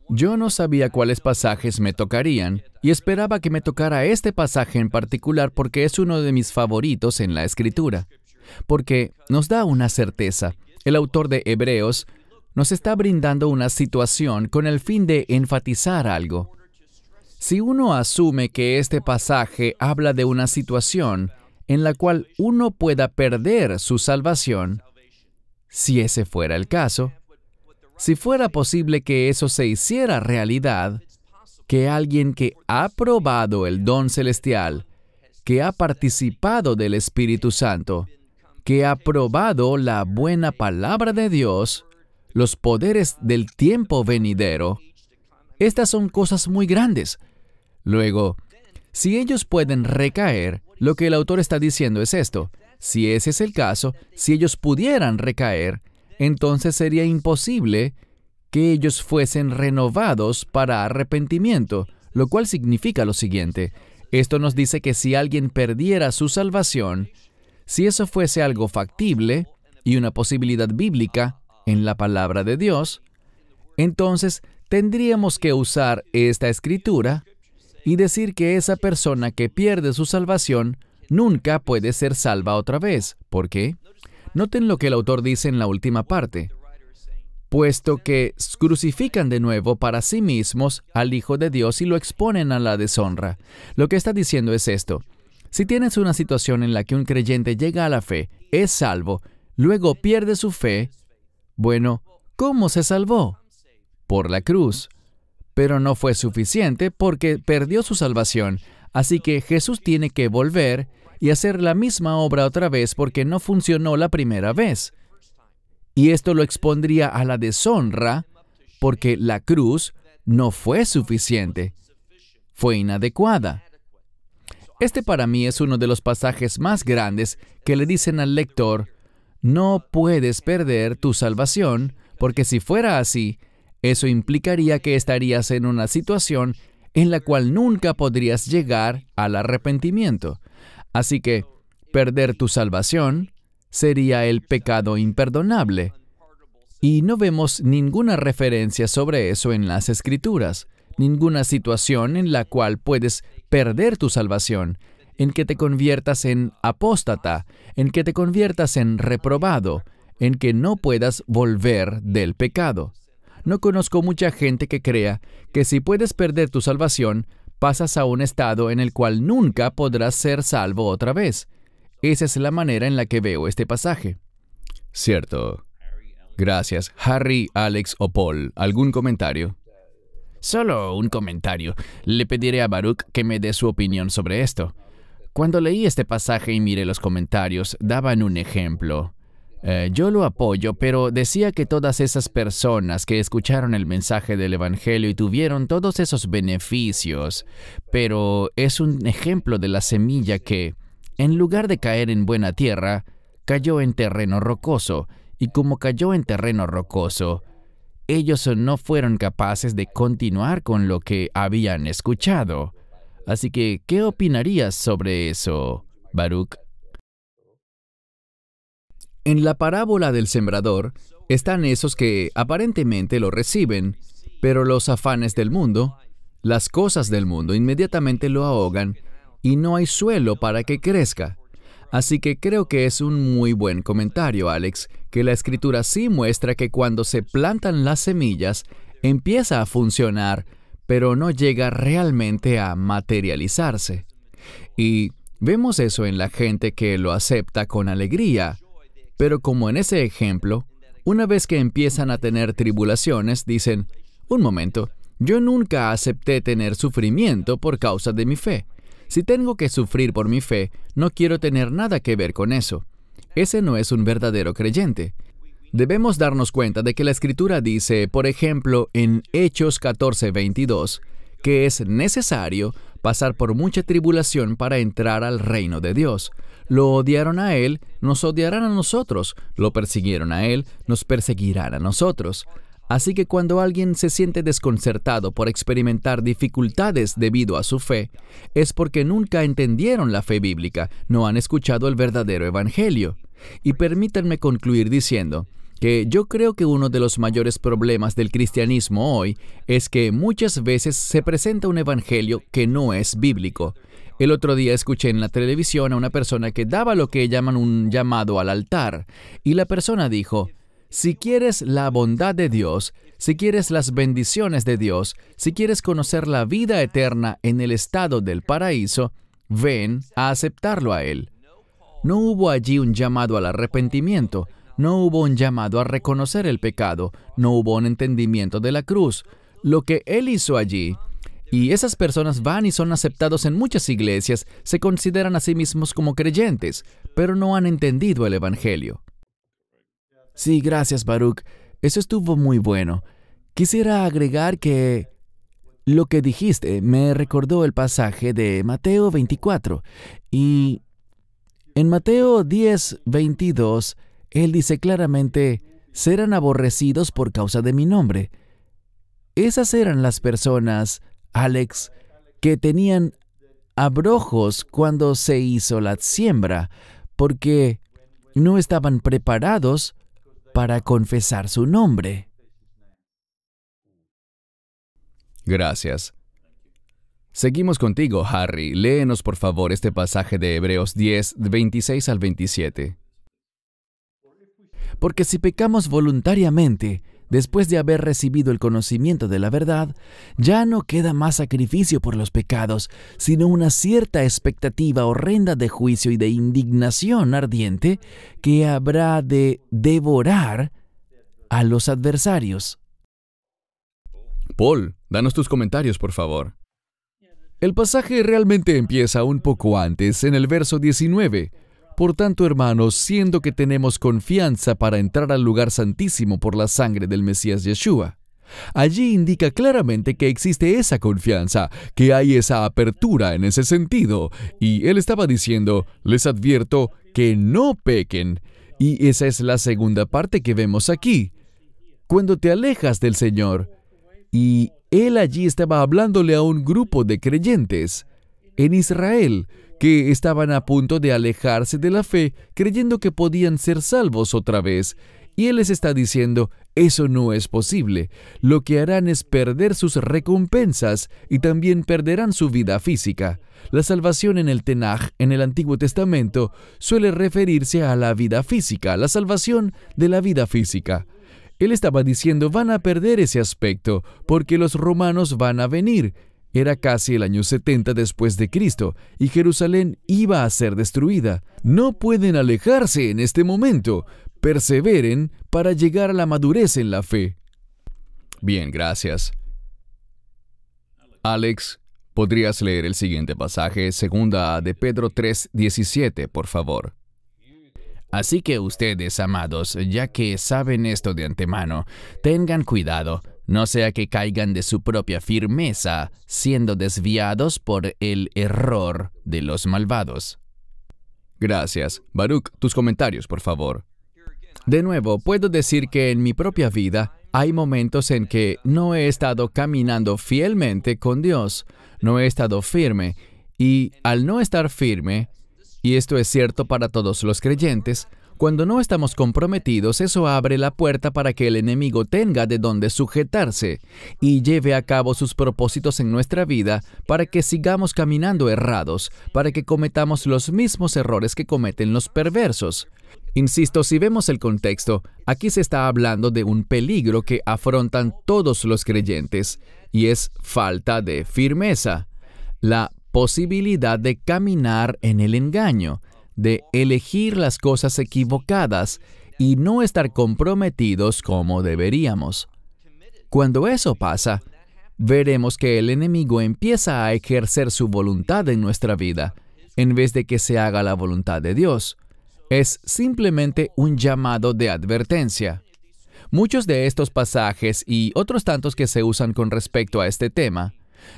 yo no sabía cuáles pasajes me tocarían y esperaba que me tocara este pasaje en particular porque es uno de mis favoritos en la escritura porque nos da una certeza. El autor de Hebreos nos está brindando una situación con el fin de enfatizar algo. Si uno asume que este pasaje habla de una situación en la cual uno pueda perder su salvación, si ese fuera el caso, si fuera posible que eso se hiciera realidad, que alguien que ha probado el don celestial, que ha participado del Espíritu Santo, que ha probado la buena palabra de Dios, los poderes del tiempo venidero, estas son cosas muy grandes. Luego, si ellos pueden recaer, lo que el autor está diciendo es esto. Si ese es el caso, si ellos pudieran recaer, entonces sería imposible que ellos fuesen renovados para arrepentimiento, lo cual significa lo siguiente. Esto nos dice que si alguien perdiera su salvación, si eso fuese algo factible y una posibilidad bíblica en la palabra de Dios, entonces tendríamos que usar esta escritura y decir que esa persona que pierde su salvación nunca puede ser salva otra vez. ¿Por qué? Noten lo que el autor dice en la última parte. Puesto que crucifican de nuevo para sí mismos al Hijo de Dios y lo exponen a la deshonra. Lo que está diciendo es esto. Si tienes una situación en la que un creyente llega a la fe, es salvo, luego pierde su fe, bueno, ¿cómo se salvó? Por la cruz. Pero no fue suficiente porque perdió su salvación, así que Jesús tiene que volver y hacer la misma obra otra vez porque no funcionó la primera vez. Y esto lo expondría a la deshonra porque la cruz no fue suficiente, fue inadecuada. Este para mí es uno de los pasajes más grandes que le dicen al lector, no puedes perder tu salvación, porque si fuera así, eso implicaría que estarías en una situación en la cual nunca podrías llegar al arrepentimiento. Así que perder tu salvación sería el pecado imperdonable. Y no vemos ninguna referencia sobre eso en las escrituras ninguna situación en la cual puedes perder tu salvación, en que te conviertas en apóstata, en que te conviertas en reprobado, en que no puedas volver del pecado. No conozco mucha gente que crea que si puedes perder tu salvación, pasas a un estado en el cual nunca podrás ser salvo otra vez. Esa es la manera en la que veo este pasaje. Cierto. Gracias. Harry, Alex o Paul, ¿algún comentario? Solo un comentario. Le pediré a Baruch que me dé su opinión sobre esto. Cuando leí este pasaje y miré los comentarios, daban un ejemplo. Eh, yo lo apoyo, pero decía que todas esas personas que escucharon el mensaje del Evangelio y tuvieron todos esos beneficios, pero es un ejemplo de la semilla que, en lugar de caer en buena tierra, cayó en terreno rocoso, y como cayó en terreno rocoso, ellos no fueron capaces de continuar con lo que habían escuchado. Así que, ¿qué opinarías sobre eso, Baruch? En la parábola del sembrador están esos que aparentemente lo reciben, pero los afanes del mundo, las cosas del mundo inmediatamente lo ahogan y no hay suelo para que crezca. Así que creo que es un muy buen comentario, Alex, que la escritura sí muestra que cuando se plantan las semillas, empieza a funcionar, pero no llega realmente a materializarse. Y vemos eso en la gente que lo acepta con alegría, pero como en ese ejemplo, una vez que empiezan a tener tribulaciones, dicen, un momento, yo nunca acepté tener sufrimiento por causa de mi fe. Si tengo que sufrir por mi fe, no quiero tener nada que ver con eso. Ese no es un verdadero creyente. Debemos darnos cuenta de que la escritura dice, por ejemplo, en Hechos 14:22, que es necesario pasar por mucha tribulación para entrar al reino de Dios. Lo odiaron a Él, nos odiarán a nosotros, lo persiguieron a Él, nos perseguirán a nosotros. Así que cuando alguien se siente desconcertado por experimentar dificultades debido a su fe, es porque nunca entendieron la fe bíblica, no han escuchado el verdadero Evangelio. Y permítanme concluir diciendo que yo creo que uno de los mayores problemas del cristianismo hoy es que muchas veces se presenta un Evangelio que no es bíblico. El otro día escuché en la televisión a una persona que daba lo que llaman un llamado al altar, y la persona dijo, si quieres la bondad de Dios, si quieres las bendiciones de Dios, si quieres conocer la vida eterna en el estado del paraíso, ven a aceptarlo a Él. No hubo allí un llamado al arrepentimiento, no hubo un llamado a reconocer el pecado, no hubo un entendimiento de la cruz. Lo que Él hizo allí, y esas personas van y son aceptados en muchas iglesias, se consideran a sí mismos como creyentes, pero no han entendido el Evangelio. Sí, gracias Baruch. Eso estuvo muy bueno. Quisiera agregar que lo que dijiste me recordó el pasaje de Mateo 24. Y en Mateo 10, 22, él dice claramente, serán aborrecidos por causa de mi nombre. Esas eran las personas, Alex, que tenían abrojos cuando se hizo la siembra, porque no estaban preparados para confesar su nombre. Gracias. Seguimos contigo, Harry. Léenos por favor este pasaje de Hebreos 10, 26 al 27. Porque si pecamos voluntariamente, después de haber recibido el conocimiento de la verdad, ya no queda más sacrificio por los pecados, sino una cierta expectativa horrenda de juicio y de indignación ardiente que habrá de devorar a los adversarios. Paul, danos tus comentarios, por favor. El pasaje realmente empieza un poco antes, en el verso 19, por tanto, hermanos, siendo que tenemos confianza para entrar al lugar santísimo por la sangre del Mesías Yeshua, allí indica claramente que existe esa confianza, que hay esa apertura en ese sentido. Y él estaba diciendo, les advierto que no pequen. Y esa es la segunda parte que vemos aquí. Cuando te alejas del Señor, y él allí estaba hablándole a un grupo de creyentes en Israel que estaban a punto de alejarse de la fe creyendo que podían ser salvos otra vez. Y Él les está diciendo, eso no es posible. Lo que harán es perder sus recompensas y también perderán su vida física. La salvación en el Tenaj, en el Antiguo Testamento, suele referirse a la vida física, la salvación de la vida física. Él estaba diciendo, van a perder ese aspecto, porque los romanos van a venir, era casi el año 70 después de Cristo y Jerusalén iba a ser destruida. No pueden alejarse en este momento, perseveren para llegar a la madurez en la fe. Bien, gracias. Alex, ¿podrías leer el siguiente pasaje, segunda de Pedro 3:17, por favor? Así que ustedes, amados, ya que saben esto de antemano, tengan cuidado no sea que caigan de su propia firmeza, siendo desviados por el error de los malvados. Gracias. Baruch, tus comentarios, por favor. De nuevo, puedo decir que en mi propia vida hay momentos en que no he estado caminando fielmente con Dios, no he estado firme, y al no estar firme, y esto es cierto para todos los creyentes, cuando no estamos comprometidos, eso abre la puerta para que el enemigo tenga de dónde sujetarse y lleve a cabo sus propósitos en nuestra vida para que sigamos caminando errados, para que cometamos los mismos errores que cometen los perversos. Insisto, si vemos el contexto, aquí se está hablando de un peligro que afrontan todos los creyentes, y es falta de firmeza, la posibilidad de caminar en el engaño, de elegir las cosas equivocadas y no estar comprometidos como deberíamos. Cuando eso pasa, veremos que el enemigo empieza a ejercer su voluntad en nuestra vida, en vez de que se haga la voluntad de Dios. Es simplemente un llamado de advertencia. Muchos de estos pasajes y otros tantos que se usan con respecto a este tema,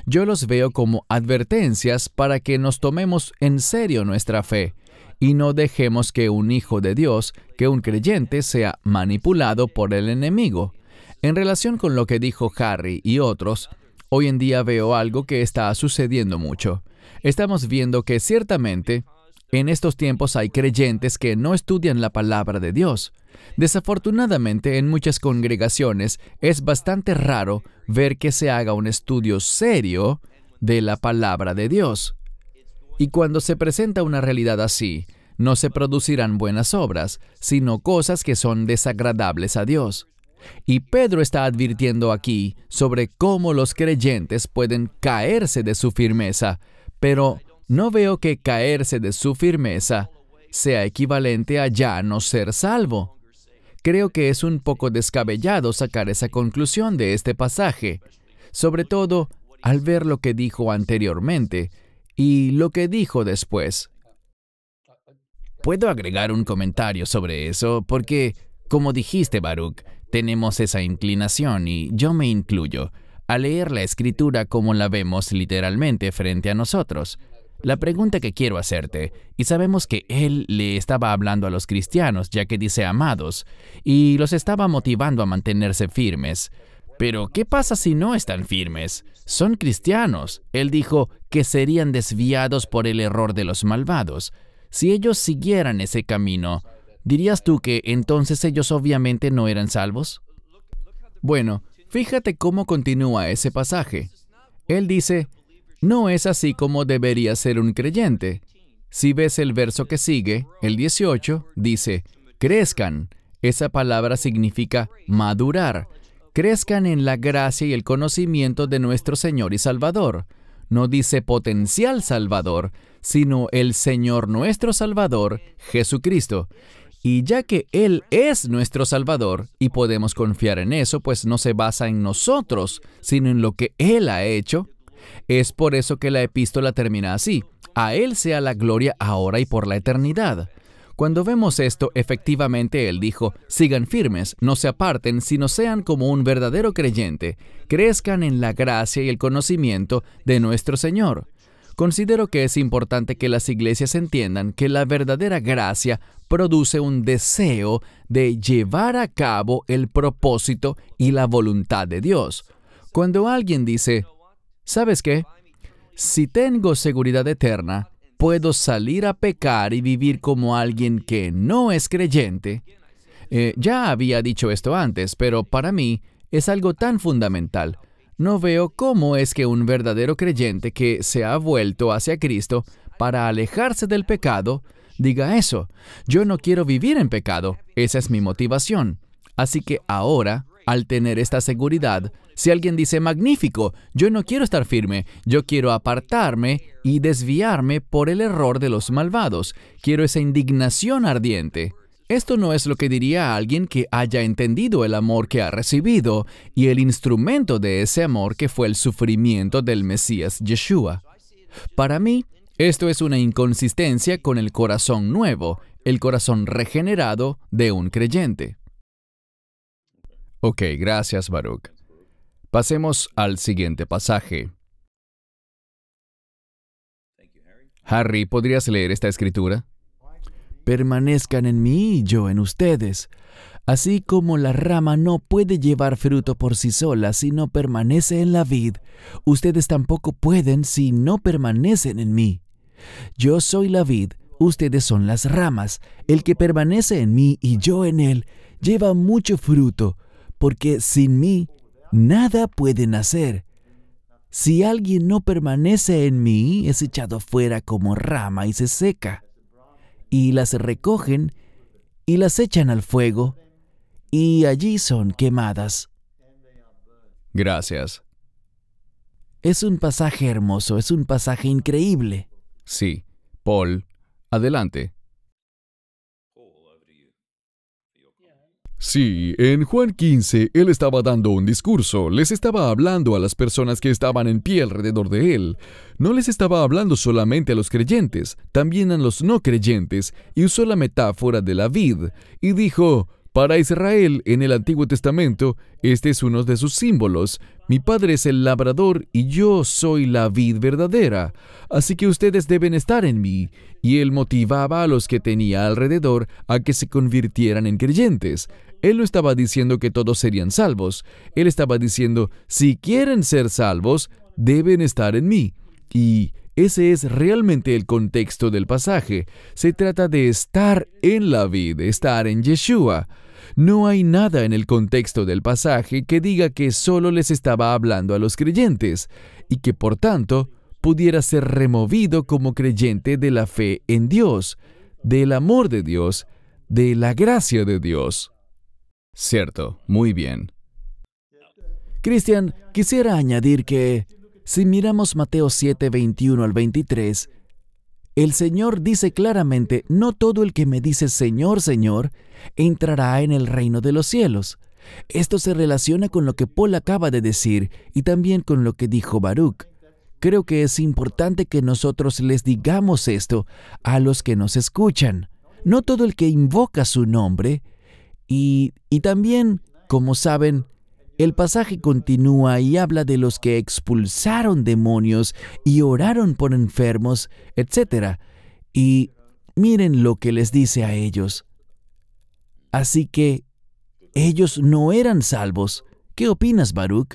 yo los veo como advertencias para que nos tomemos en serio nuestra fe y no dejemos que un hijo de Dios, que un creyente, sea manipulado por el enemigo. En relación con lo que dijo Harry y otros, hoy en día veo algo que está sucediendo mucho. Estamos viendo que ciertamente en estos tiempos hay creyentes que no estudian la palabra de Dios. Desafortunadamente en muchas congregaciones es bastante raro ver que se haga un estudio serio de la palabra de Dios. Y cuando se presenta una realidad así, no se producirán buenas obras, sino cosas que son desagradables a Dios. Y Pedro está advirtiendo aquí sobre cómo los creyentes pueden caerse de su firmeza, pero no veo que caerse de su firmeza sea equivalente a ya no ser salvo. Creo que es un poco descabellado sacar esa conclusión de este pasaje, sobre todo al ver lo que dijo anteriormente y lo que dijo después. Puedo agregar un comentario sobre eso porque, como dijiste, Baruch, tenemos esa inclinación y yo me incluyo a leer la escritura como la vemos literalmente frente a nosotros. La pregunta que quiero hacerte, y sabemos que él le estaba hablando a los cristianos, ya que dice amados, y los estaba motivando a mantenerse firmes, pero, ¿qué pasa si no están firmes? Son cristianos. Él dijo que serían desviados por el error de los malvados. Si ellos siguieran ese camino, ¿dirías tú que entonces ellos obviamente no eran salvos? Bueno, fíjate cómo continúa ese pasaje. Él dice, no es así como debería ser un creyente. Si ves el verso que sigue, el 18, dice, crezcan. Esa palabra significa madurar crezcan en la gracia y el conocimiento de nuestro Señor y Salvador. No dice potencial Salvador, sino el Señor nuestro Salvador, Jesucristo. Y ya que Él es nuestro Salvador y podemos confiar en eso, pues no se basa en nosotros, sino en lo que Él ha hecho, es por eso que la epístola termina así. A Él sea la gloria ahora y por la eternidad. Cuando vemos esto, efectivamente Él dijo, sigan firmes, no se aparten, sino sean como un verdadero creyente, crezcan en la gracia y el conocimiento de nuestro Señor. Considero que es importante que las iglesias entiendan que la verdadera gracia produce un deseo de llevar a cabo el propósito y la voluntad de Dios. Cuando alguien dice, ¿sabes qué? Si tengo seguridad eterna, puedo salir a pecar y vivir como alguien que no es creyente. Eh, ya había dicho esto antes, pero para mí es algo tan fundamental. No veo cómo es que un verdadero creyente que se ha vuelto hacia Cristo para alejarse del pecado diga eso. Yo no quiero vivir en pecado. Esa es mi motivación. Así que ahora, al tener esta seguridad, si alguien dice, magnífico, yo no quiero estar firme, yo quiero apartarme y desviarme por el error de los malvados, quiero esa indignación ardiente. Esto no es lo que diría alguien que haya entendido el amor que ha recibido y el instrumento de ese amor que fue el sufrimiento del Mesías Yeshua. Para mí, esto es una inconsistencia con el corazón nuevo, el corazón regenerado de un creyente. Ok, gracias Baruch. Pasemos al siguiente pasaje. Harry, ¿podrías leer esta escritura? Permanezcan en mí y yo en ustedes. Así como la rama no puede llevar fruto por sí sola si no permanece en la vid, ustedes tampoco pueden si no permanecen en mí. Yo soy la vid, ustedes son las ramas. El que permanece en mí y yo en él lleva mucho fruto, porque sin mí nada pueden hacer. Si alguien no permanece en mí, es echado fuera como rama y se seca. Y las recogen y las echan al fuego, y allí son quemadas. Gracias. Es un pasaje hermoso, es un pasaje increíble. Sí, Paul, adelante. Sí, en Juan 15 él estaba dando un discurso, les estaba hablando a las personas que estaban en pie alrededor de él. No les estaba hablando solamente a los creyentes, también a los no creyentes, y usó la metáfora de la vid, y dijo, para Israel en el Antiguo Testamento, este es uno de sus símbolos. Mi padre es el labrador y yo soy la vid verdadera, así que ustedes deben estar en mí. Y él motivaba a los que tenía alrededor a que se convirtieran en creyentes. Él no estaba diciendo que todos serían salvos. Él estaba diciendo, si quieren ser salvos, deben estar en mí. Y ese es realmente el contexto del pasaje. Se trata de estar en la vida, estar en Yeshua. No hay nada en el contexto del pasaje que diga que solo les estaba hablando a los creyentes y que por tanto pudiera ser removido como creyente de la fe en Dios, del amor de Dios, de la gracia de Dios. Cierto, muy bien. Cristian, quisiera añadir que si miramos Mateo 7, 21 al 23, el Señor dice claramente, no todo el que me dice Señor, Señor, entrará en el reino de los cielos. Esto se relaciona con lo que Paul acaba de decir y también con lo que dijo Baruch. Creo que es importante que nosotros les digamos esto a los que nos escuchan. No todo el que invoca su nombre y, también, como saben, el pasaje continúa y habla de los que expulsaron demonios y oraron por enfermos, etc. Y miren lo que les dice a ellos. Así que ellos no eran salvos. ¿Qué opinas, Baruch?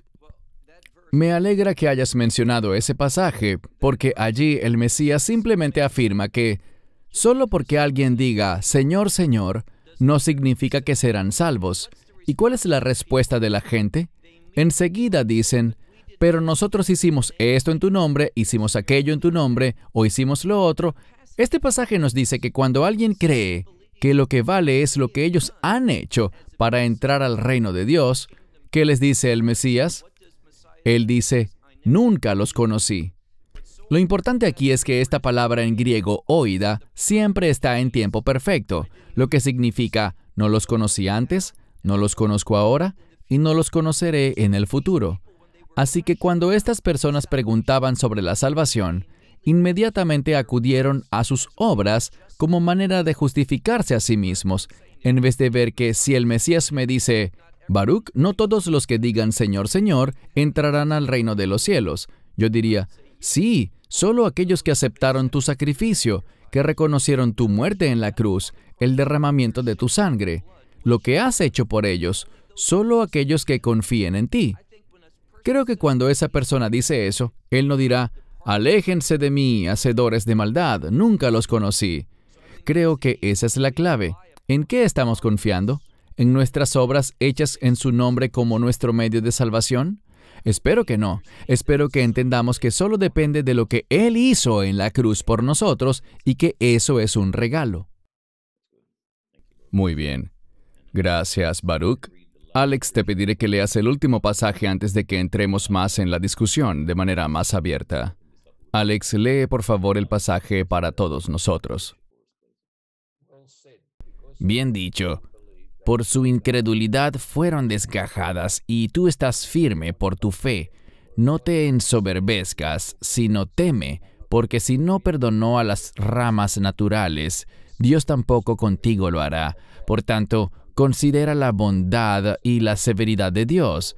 Me alegra que hayas mencionado ese pasaje, porque allí el Mesías simplemente afirma que, solo porque alguien diga, Señor, Señor, no significa que serán salvos. ¿Y cuál es la respuesta de la gente? Enseguida dicen, pero nosotros hicimos esto en tu nombre, hicimos aquello en tu nombre, o hicimos lo otro. Este pasaje nos dice que cuando alguien cree que lo que vale es lo que ellos han hecho para entrar al reino de Dios, ¿qué les dice el Mesías? Él dice, nunca los conocí. Lo importante aquí es que esta palabra en griego oida siempre está en tiempo perfecto, lo que significa no los conocí antes, no los conozco ahora y no los conoceré en el futuro. Así que cuando estas personas preguntaban sobre la salvación, inmediatamente acudieron a sus obras como manera de justificarse a sí mismos, en vez de ver que si el Mesías me dice, Baruch, no todos los que digan Señor, Señor, entrarán al reino de los cielos, yo diría, Sí, solo aquellos que aceptaron tu sacrificio, que reconocieron tu muerte en la cruz, el derramamiento de tu sangre, lo que has hecho por ellos, solo aquellos que confíen en ti. Creo que cuando esa persona dice eso, él no dirá, aléjense de mí, hacedores de maldad, nunca los conocí. Creo que esa es la clave. ¿En qué estamos confiando? ¿En nuestras obras hechas en su nombre como nuestro medio de salvación? Espero que no. Espero que entendamos que solo depende de lo que Él hizo en la cruz por nosotros y que eso es un regalo. Muy bien. Gracias, Baruch. Alex, te pediré que leas el último pasaje antes de que entremos más en la discusión de manera más abierta. Alex, lee por favor el pasaje para todos nosotros. Bien dicho por su incredulidad fueron desgajadas y tú estás firme por tu fe. No te ensoberbezcas, sino teme, porque si no perdonó a las ramas naturales, Dios tampoco contigo lo hará. Por tanto, considera la bondad y la severidad de Dios,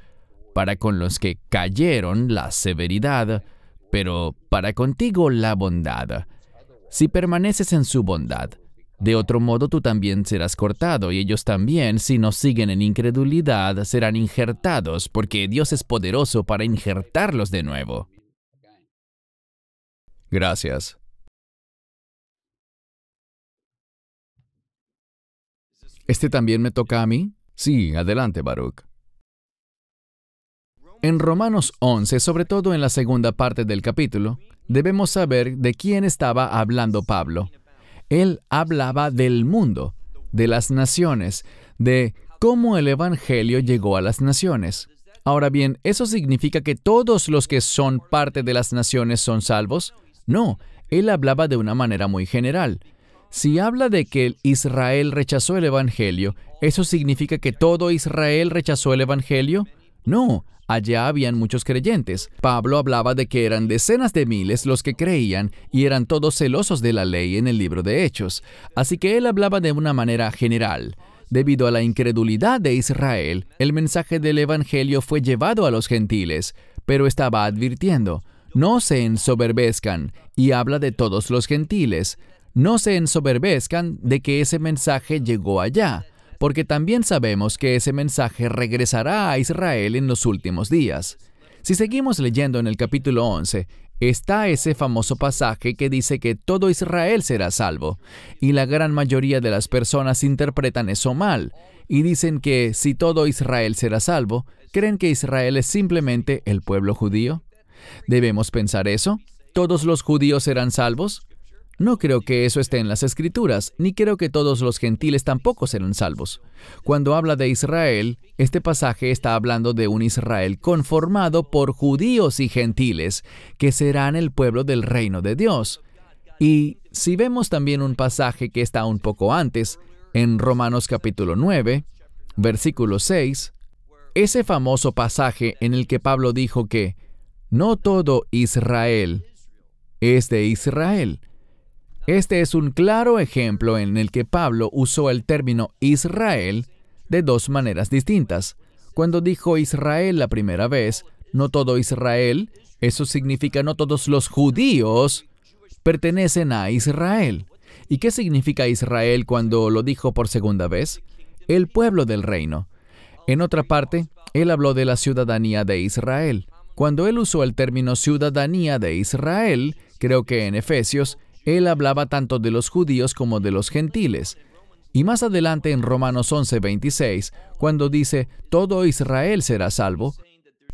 para con los que cayeron la severidad, pero para contigo la bondad. Si permaneces en su bondad, de otro modo tú también serás cortado y ellos también, si no siguen en incredulidad, serán injertados, porque Dios es poderoso para injertarlos de nuevo. Gracias. ¿Este también me toca a mí? Sí, adelante, Baruch. En Romanos 11, sobre todo en la segunda parte del capítulo, debemos saber de quién estaba hablando Pablo. Él hablaba del mundo, de las naciones, de cómo el Evangelio llegó a las naciones. Ahora bien, ¿eso significa que todos los que son parte de las naciones son salvos? No, él hablaba de una manera muy general. Si habla de que Israel rechazó el Evangelio, ¿eso significa que todo Israel rechazó el Evangelio? No, Allá habían muchos creyentes. Pablo hablaba de que eran decenas de miles los que creían y eran todos celosos de la ley en el libro de Hechos. Así que él hablaba de una manera general. Debido a la incredulidad de Israel, el mensaje del Evangelio fue llevado a los gentiles, pero estaba advirtiendo, no se ensoberbezcan, y habla de todos los gentiles, no se ensoberbezcan de que ese mensaje llegó allá, porque también sabemos que ese mensaje regresará a Israel en los últimos días. Si seguimos leyendo en el capítulo 11, está ese famoso pasaje que dice que todo Israel será salvo, y la gran mayoría de las personas interpretan eso mal, y dicen que si todo Israel será salvo, ¿creen que Israel es simplemente el pueblo judío? ¿Debemos pensar eso? ¿Todos los judíos serán salvos? No creo que eso esté en las escrituras, ni creo que todos los gentiles tampoco serán salvos. Cuando habla de Israel, este pasaje está hablando de un Israel conformado por judíos y gentiles, que serán el pueblo del reino de Dios. Y si vemos también un pasaje que está un poco antes, en Romanos capítulo 9, versículo 6, ese famoso pasaje en el que Pablo dijo que no todo Israel es de Israel, este es un claro ejemplo en el que Pablo usó el término Israel de dos maneras distintas. Cuando dijo Israel la primera vez, no todo Israel, eso significa no todos los judíos pertenecen a Israel. ¿Y qué significa Israel cuando lo dijo por segunda vez? El pueblo del reino. En otra parte, él habló de la ciudadanía de Israel. Cuando él usó el término ciudadanía de Israel, creo que en Efesios, él hablaba tanto de los judíos como de los gentiles. Y más adelante en Romanos 26 cuando dice, todo Israel será salvo,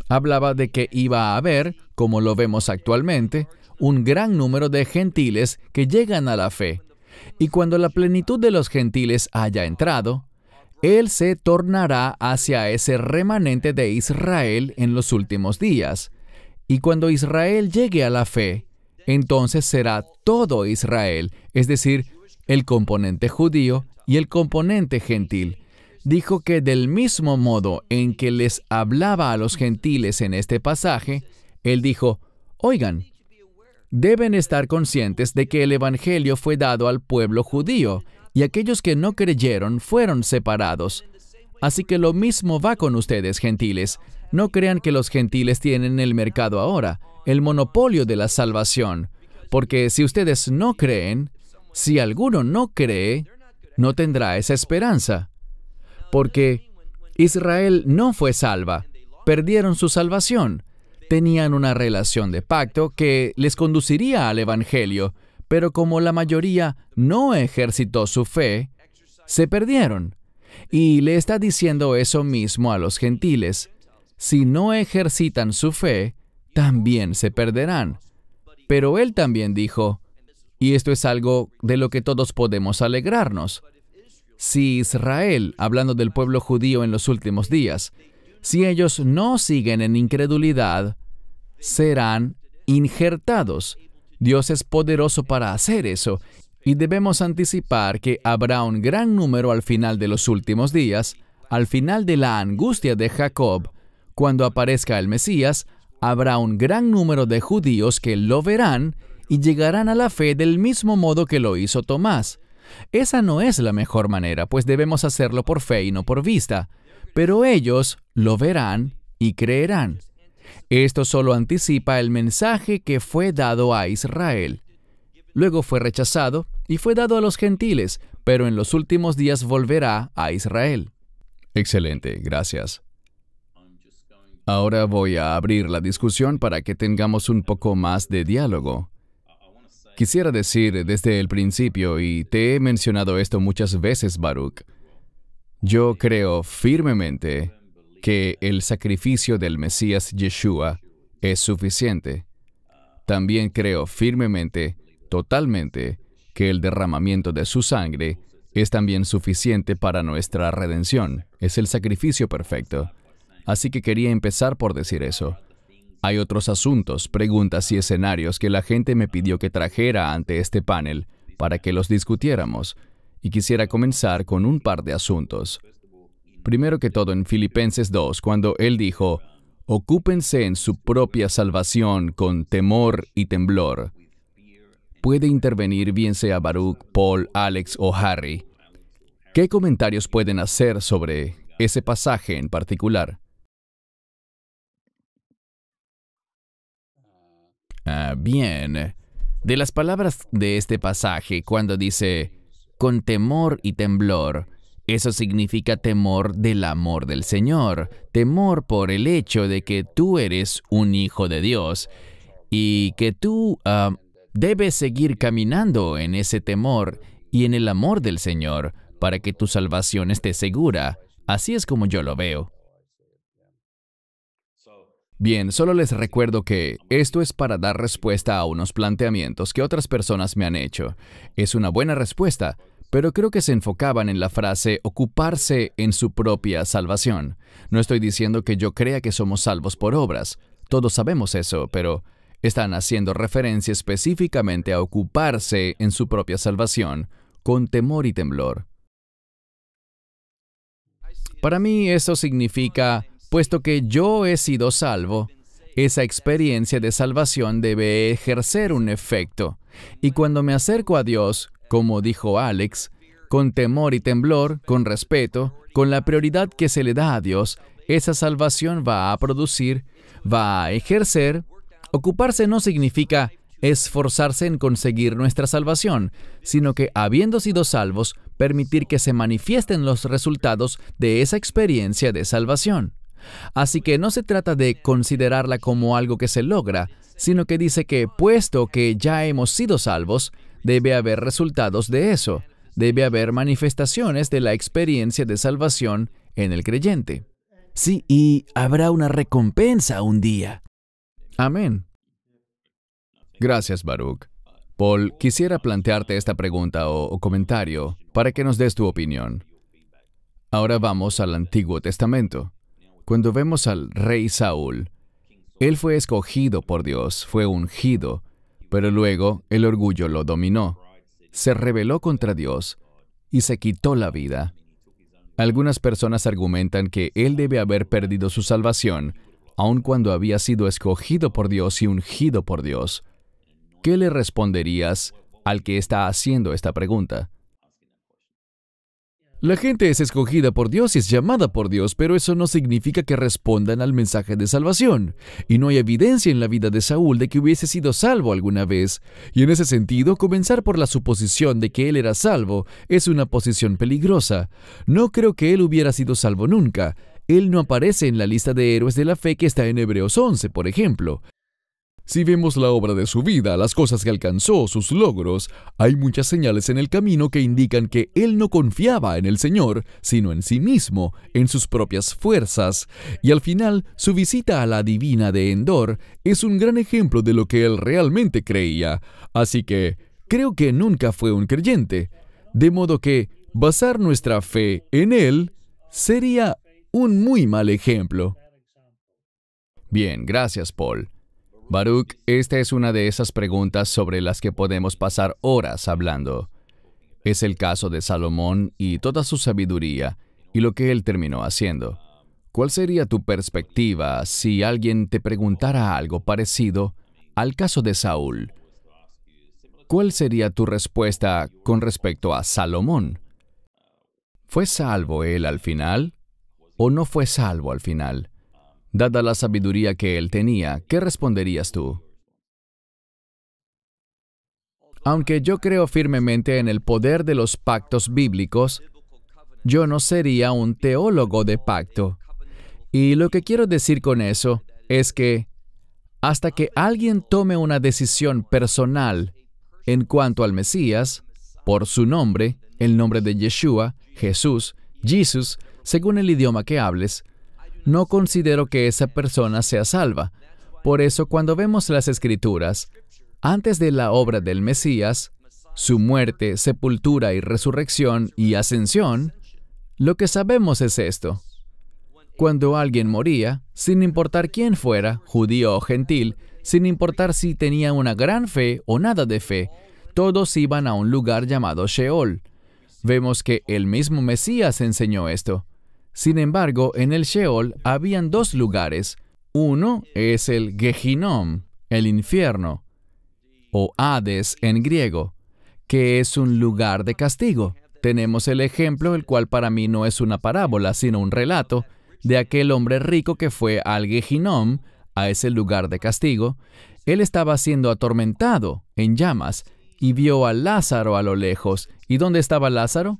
hablaba de que iba a haber, como lo vemos actualmente, un gran número de gentiles que llegan a la fe. Y cuando la plenitud de los gentiles haya entrado, Él se tornará hacia ese remanente de Israel en los últimos días. Y cuando Israel llegue a la fe, entonces será todo Israel, es decir, el componente judío y el componente gentil. Dijo que del mismo modo en que les hablaba a los gentiles en este pasaje, él dijo, oigan, deben estar conscientes de que el Evangelio fue dado al pueblo judío, y aquellos que no creyeron fueron separados. Así que lo mismo va con ustedes, gentiles. No crean que los gentiles tienen el mercado ahora el monopolio de la salvación, porque si ustedes no creen, si alguno no cree, no tendrá esa esperanza, porque Israel no fue salva, perdieron su salvación, tenían una relación de pacto que les conduciría al Evangelio, pero como la mayoría no ejercitó su fe, se perdieron. Y le está diciendo eso mismo a los gentiles. Si no ejercitan su fe, también se perderán. Pero él también dijo, y esto es algo de lo que todos podemos alegrarnos, si Israel, hablando del pueblo judío en los últimos días, si ellos no siguen en incredulidad, serán injertados. Dios es poderoso para hacer eso, y debemos anticipar que habrá un gran número al final de los últimos días, al final de la angustia de Jacob, cuando aparezca el Mesías, habrá un gran número de judíos que lo verán y llegarán a la fe del mismo modo que lo hizo Tomás. Esa no es la mejor manera, pues debemos hacerlo por fe y no por vista, pero ellos lo verán y creerán. Esto solo anticipa el mensaje que fue dado a Israel. Luego fue rechazado y fue dado a los gentiles, pero en los últimos días volverá a Israel. Excelente, gracias. Ahora voy a abrir la discusión para que tengamos un poco más de diálogo. Quisiera decir desde el principio, y te he mencionado esto muchas veces, Baruch, yo creo firmemente que el sacrificio del Mesías Yeshua es suficiente. También creo firmemente, totalmente, que el derramamiento de su sangre es también suficiente para nuestra redención. Es el sacrificio perfecto. Así que quería empezar por decir eso. Hay otros asuntos, preguntas y escenarios que la gente me pidió que trajera ante este panel para que los discutiéramos, y quisiera comenzar con un par de asuntos. Primero que todo en Filipenses 2, cuando él dijo, Ocúpense en su propia salvación con temor y temblor. Puede intervenir bien sea Baruch, Paul, Alex o Harry. ¿Qué comentarios pueden hacer sobre ese pasaje en particular? Ah, bien. De las palabras de este pasaje, cuando dice con temor y temblor, eso significa temor del amor del Señor, temor por el hecho de que tú eres un hijo de Dios y que tú ah, debes seguir caminando en ese temor y en el amor del Señor para que tu salvación esté segura. Así es como yo lo veo. Bien, solo les recuerdo que esto es para dar respuesta a unos planteamientos que otras personas me han hecho. Es una buena respuesta, pero creo que se enfocaban en la frase ocuparse en su propia salvación. No estoy diciendo que yo crea que somos salvos por obras, todos sabemos eso, pero están haciendo referencia específicamente a ocuparse en su propia salvación, con temor y temblor. Para mí eso significa Puesto que yo he sido salvo, esa experiencia de salvación debe ejercer un efecto. Y cuando me acerco a Dios, como dijo Alex, con temor y temblor, con respeto, con la prioridad que se le da a Dios, esa salvación va a producir, va a ejercer. Ocuparse no significa esforzarse en conseguir nuestra salvación, sino que habiendo sido salvos, permitir que se manifiesten los resultados de esa experiencia de salvación. Así que no se trata de considerarla como algo que se logra, sino que dice que puesto que ya hemos sido salvos, debe haber resultados de eso, debe haber manifestaciones de la experiencia de salvación en el creyente. Sí, y habrá una recompensa un día. Amén. Gracias, Baruch. Paul, quisiera plantearte esta pregunta o, comentario para que nos des tu opinión. Ahora vamos al Antiguo Testamento. Cuando vemos al rey Saúl, él fue escogido por Dios, fue ungido, pero luego el orgullo lo dominó. Se rebeló contra Dios y se quitó la vida. Algunas personas argumentan que él debe haber perdido su salvación, aun cuando había sido escogido por Dios y ungido por Dios. ¿Qué le responderías al que está haciendo esta pregunta? La gente es escogida por Dios y es llamada por Dios, pero eso no significa que respondan al mensaje de salvación. Y no hay evidencia en la vida de Saúl de que hubiese sido salvo alguna vez. Y en ese sentido, comenzar por la suposición de que él era salvo es una posición peligrosa. No creo que él hubiera sido salvo nunca. Él no aparece en la lista de héroes de la fe que está en Hebreos 11, por ejemplo. Si vemos la obra de su vida, las cosas que alcanzó, sus logros, hay muchas señales en el camino que indican que él no confiaba en el Señor, sino en sí mismo, en sus propias fuerzas, y al final su visita a la divina de Endor es un gran ejemplo de lo que él realmente creía. Así que, creo que nunca fue un creyente. De modo que, basar nuestra fe en él sería un muy mal ejemplo. Bien, gracias Paul. Baruch, esta es una de esas preguntas sobre las que podemos pasar horas hablando. Es el caso de Salomón y toda su sabiduría y lo que él terminó haciendo. ¿Cuál sería tu perspectiva si alguien te preguntara algo parecido al caso de Saúl? ¿Cuál sería tu respuesta con respecto a Salomón? ¿Fue salvo él al final o no fue salvo al final? Dada la sabiduría que él tenía, ¿qué responderías tú? Aunque yo creo firmemente en el poder de los pactos bíblicos, yo no sería un teólogo de pacto. Y lo que quiero decir con eso es que hasta que alguien tome una decisión personal en cuanto al Mesías, por su nombre, el nombre de Yeshua, Jesús, Jesús, según el idioma que hables, no considero que esa persona sea salva. Por eso cuando vemos las escrituras, antes de la obra del Mesías, su muerte, sepultura y resurrección y ascensión, lo que sabemos es esto. Cuando alguien moría, sin importar quién fuera, judío o gentil, sin importar si tenía una gran fe o nada de fe, todos iban a un lugar llamado Sheol. Vemos que el mismo Mesías enseñó esto. Sin embargo, en el Sheol habían dos lugares. Uno es el Gehinom, el infierno, o Hades en griego, que es un lugar de castigo. Tenemos el ejemplo, el cual para mí no es una parábola, sino un relato, de aquel hombre rico que fue al Gehinom, a ese lugar de castigo. Él estaba siendo atormentado en llamas y vio a Lázaro a lo lejos. ¿Y dónde estaba Lázaro?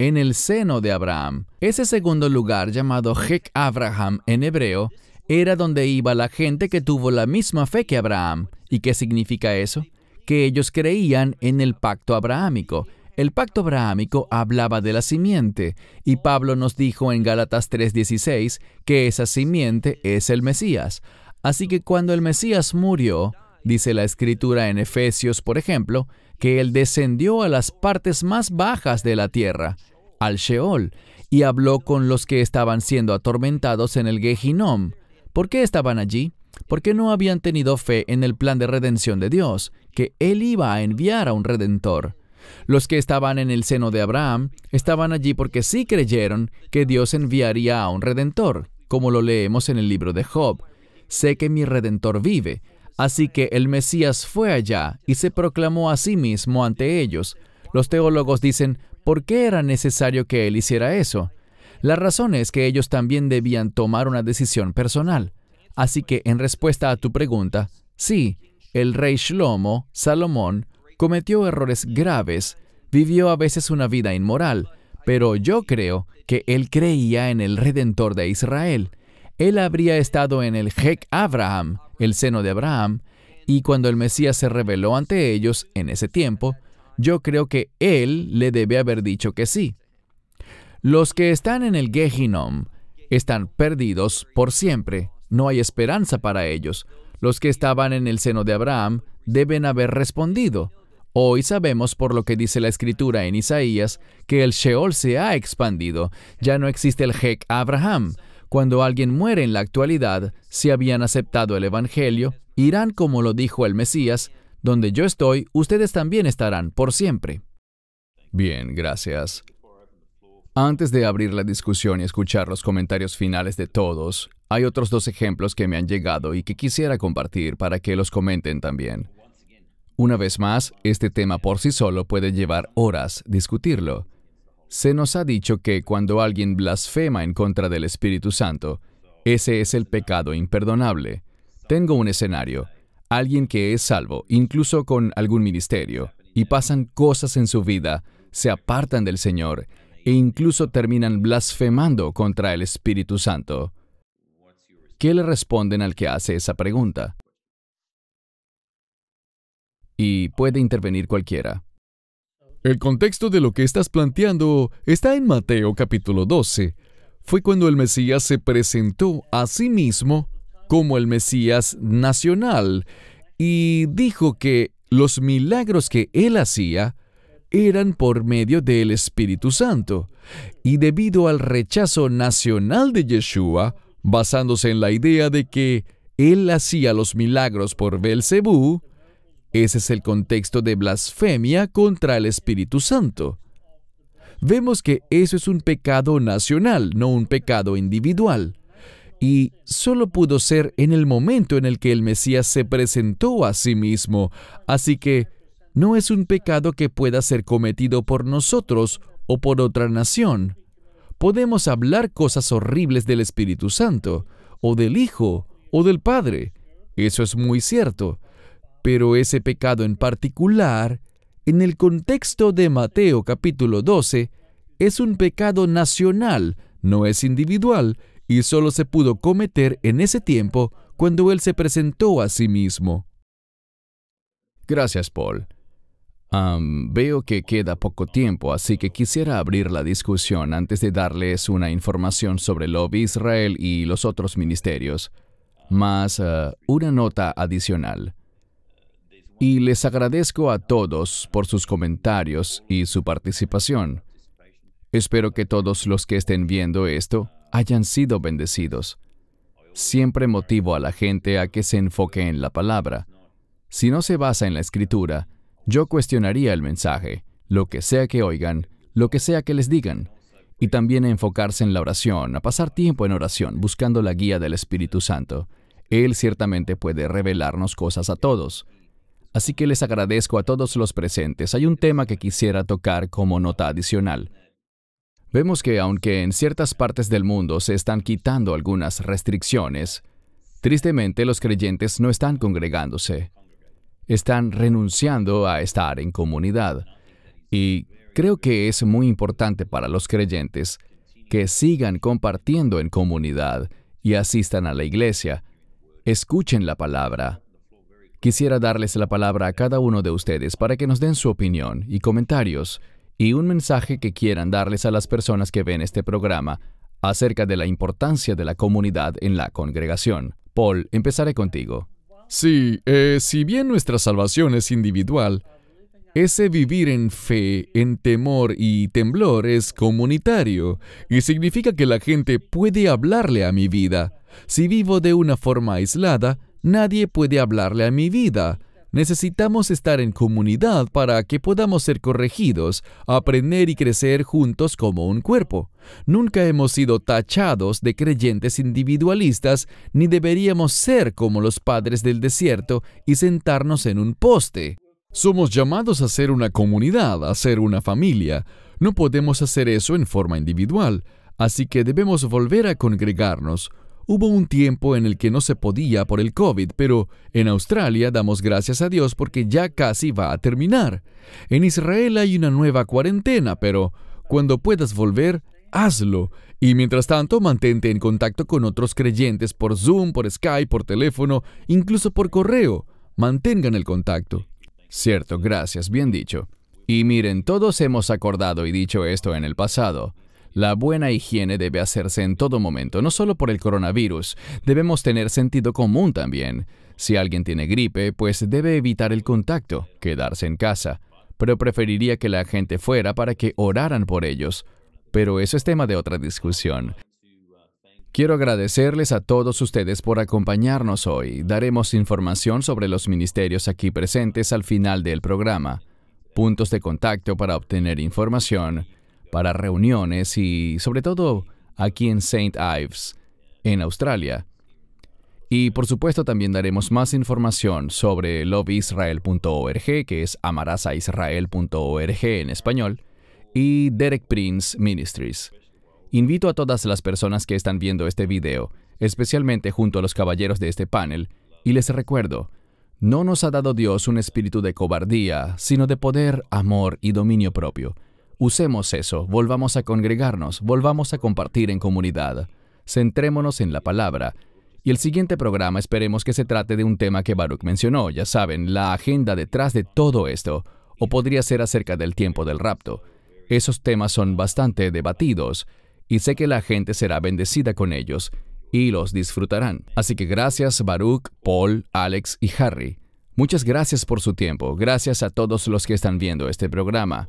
en el seno de Abraham. Ese segundo lugar, llamado Hek Abraham en hebreo, era donde iba la gente que tuvo la misma fe que Abraham. ¿Y qué significa eso? Que ellos creían en el pacto abrahámico. El pacto abrahámico hablaba de la simiente, y Pablo nos dijo en Gálatas 3:16 que esa simiente es el Mesías. Así que cuando el Mesías murió, dice la escritura en Efesios, por ejemplo, que él descendió a las partes más bajas de la tierra al Sheol, y habló con los que estaban siendo atormentados en el Gehinom. ¿Por qué estaban allí? Porque no habían tenido fe en el plan de redención de Dios, que Él iba a enviar a un redentor. Los que estaban en el seno de Abraham estaban allí porque sí creyeron que Dios enviaría a un redentor, como lo leemos en el libro de Job. Sé que mi redentor vive. Así que el Mesías fue allá y se proclamó a sí mismo ante ellos. Los teólogos dicen, ¿Por qué era necesario que él hiciera eso? La razón es que ellos también debían tomar una decisión personal. Así que en respuesta a tu pregunta, sí, el rey Shlomo, Salomón, cometió errores graves, vivió a veces una vida inmoral, pero yo creo que él creía en el Redentor de Israel. Él habría estado en el Hek Abraham, el seno de Abraham, y cuando el Mesías se reveló ante ellos en ese tiempo, yo creo que él le debe haber dicho que sí. Los que están en el Gehinom están perdidos por siempre. No hay esperanza para ellos. Los que estaban en el seno de Abraham deben haber respondido. Hoy sabemos por lo que dice la escritura en Isaías que el Sheol se ha expandido. Ya no existe el Hek Abraham. Cuando alguien muere en la actualidad, si habían aceptado el Evangelio, irán como lo dijo el Mesías, donde yo estoy, ustedes también estarán por siempre. Bien, gracias. Antes de abrir la discusión y escuchar los comentarios finales de todos, hay otros dos ejemplos que me han llegado y que quisiera compartir para que los comenten también. Una vez más, este tema por sí solo puede llevar horas discutirlo. Se nos ha dicho que cuando alguien blasfema en contra del Espíritu Santo, ese es el pecado imperdonable. Tengo un escenario alguien que es salvo, incluso con algún ministerio, y pasan cosas en su vida, se apartan del Señor e incluso terminan blasfemando contra el Espíritu Santo. ¿Qué le responden al que hace esa pregunta? Y puede intervenir cualquiera. El contexto de lo que estás planteando está en Mateo capítulo 12. Fue cuando el Mesías se presentó a sí mismo como el Mesías nacional y dijo que los milagros que él hacía eran por medio del Espíritu Santo. Y debido al rechazo nacional de Yeshua, basándose en la idea de que él hacía los milagros por Belcebú, ese es el contexto de blasfemia contra el Espíritu Santo. Vemos que eso es un pecado nacional, no un pecado individual y solo pudo ser en el momento en el que el Mesías se presentó a sí mismo. Así que no es un pecado que pueda ser cometido por nosotros o por otra nación. Podemos hablar cosas horribles del Espíritu Santo, o del Hijo, o del Padre. Eso es muy cierto. Pero ese pecado en particular, en el contexto de Mateo capítulo 12, es un pecado nacional, no es individual, y solo se pudo cometer en ese tiempo cuando él se presentó a sí mismo. Gracias, Paul. veo que queda poco tiempo, así que quisiera abrir la discusión antes de darles una información sobre lobby Israel y los otros ministerios, más eh, una nota adicional. Y les agradezco a todos por sus comentarios y su participación. Espero que todos los que estén viendo esto hayan sido bendecidos. Siempre motivo a la gente a que se enfoque en la palabra. Si no se basa en la escritura, yo cuestionaría el mensaje, lo que sea que oigan, lo que sea que les digan, y también enfocarse en la oración, a pasar tiempo en oración, buscando la guía del Espíritu Santo. Él ciertamente puede revelarnos cosas a todos. Así que les agradezco a todos los presentes. Hay un tema que quisiera tocar como nota adicional. Vemos que aunque en ciertas partes del mundo se están quitando algunas restricciones, tristemente los creyentes no están congregándose, están renunciando a estar en comunidad. Y creo que es muy importante para los creyentes que sigan compartiendo en comunidad y asistan a la iglesia, escuchen la palabra. Quisiera darles la palabra a cada uno de ustedes para que nos den su opinión y comentarios y un mensaje que quieran darles a las personas que ven este programa acerca de la importancia de la comunidad en la congregación. Paul, empezaré contigo. Sí, eh, si bien nuestra salvación es individual, ese vivir en fe, en temor y temblor es comunitario y significa que la gente puede hablarle a mi vida. Si vivo de una forma aislada, nadie puede hablarle a mi vida. Necesitamos estar en comunidad para que podamos ser corregidos, aprender y crecer juntos como un cuerpo. Nunca hemos sido tachados de creyentes individualistas, ni deberíamos ser como los padres del desierto y sentarnos en un poste. Somos llamados a ser una comunidad, a ser una familia. No podemos hacer eso en forma individual, así que debemos volver a congregarnos, Hubo un tiempo en el que no se podía por el COVID, pero en Australia damos gracias a Dios porque ya casi va a terminar. En Israel hay una nueva cuarentena, pero cuando puedas volver, hazlo. Y mientras tanto, mantente en contacto con otros creyentes por Zoom, por Skype, por teléfono, incluso por correo. Mantengan el contacto. Cierto, gracias, bien dicho. Y miren, todos hemos acordado y dicho esto en el pasado. La buena higiene debe hacerse en todo momento, no solo por el coronavirus, debemos tener sentido común también. Si alguien tiene gripe, pues debe evitar el contacto, quedarse en casa, pero preferiría que la gente fuera para que oraran por ellos. Pero eso es tema de otra discusión. Quiero agradecerles a todos ustedes por acompañarnos hoy. Daremos información sobre los ministerios aquí presentes al final del programa. Puntos de contacto para obtener información para reuniones y sobre todo aquí en St. Ives, en Australia. Y por supuesto también daremos más información sobre loveisrael.org, que es amarazaisrael.org en español, y Derek Prince Ministries. Invito a todas las personas que están viendo este video, especialmente junto a los caballeros de este panel, y les recuerdo, no nos ha dado Dios un espíritu de cobardía, sino de poder, amor y dominio propio. Usemos eso, volvamos a congregarnos, volvamos a compartir en comunidad. Centrémonos en la palabra. Y el siguiente programa esperemos que se trate de un tema que Baruch mencionó, ya saben, la agenda detrás de todo esto, o podría ser acerca del tiempo del rapto. Esos temas son bastante debatidos, y sé que la gente será bendecida con ellos, y los disfrutarán. Así que gracias Baruch, Paul, Alex y Harry. Muchas gracias por su tiempo, gracias a todos los que están viendo este programa.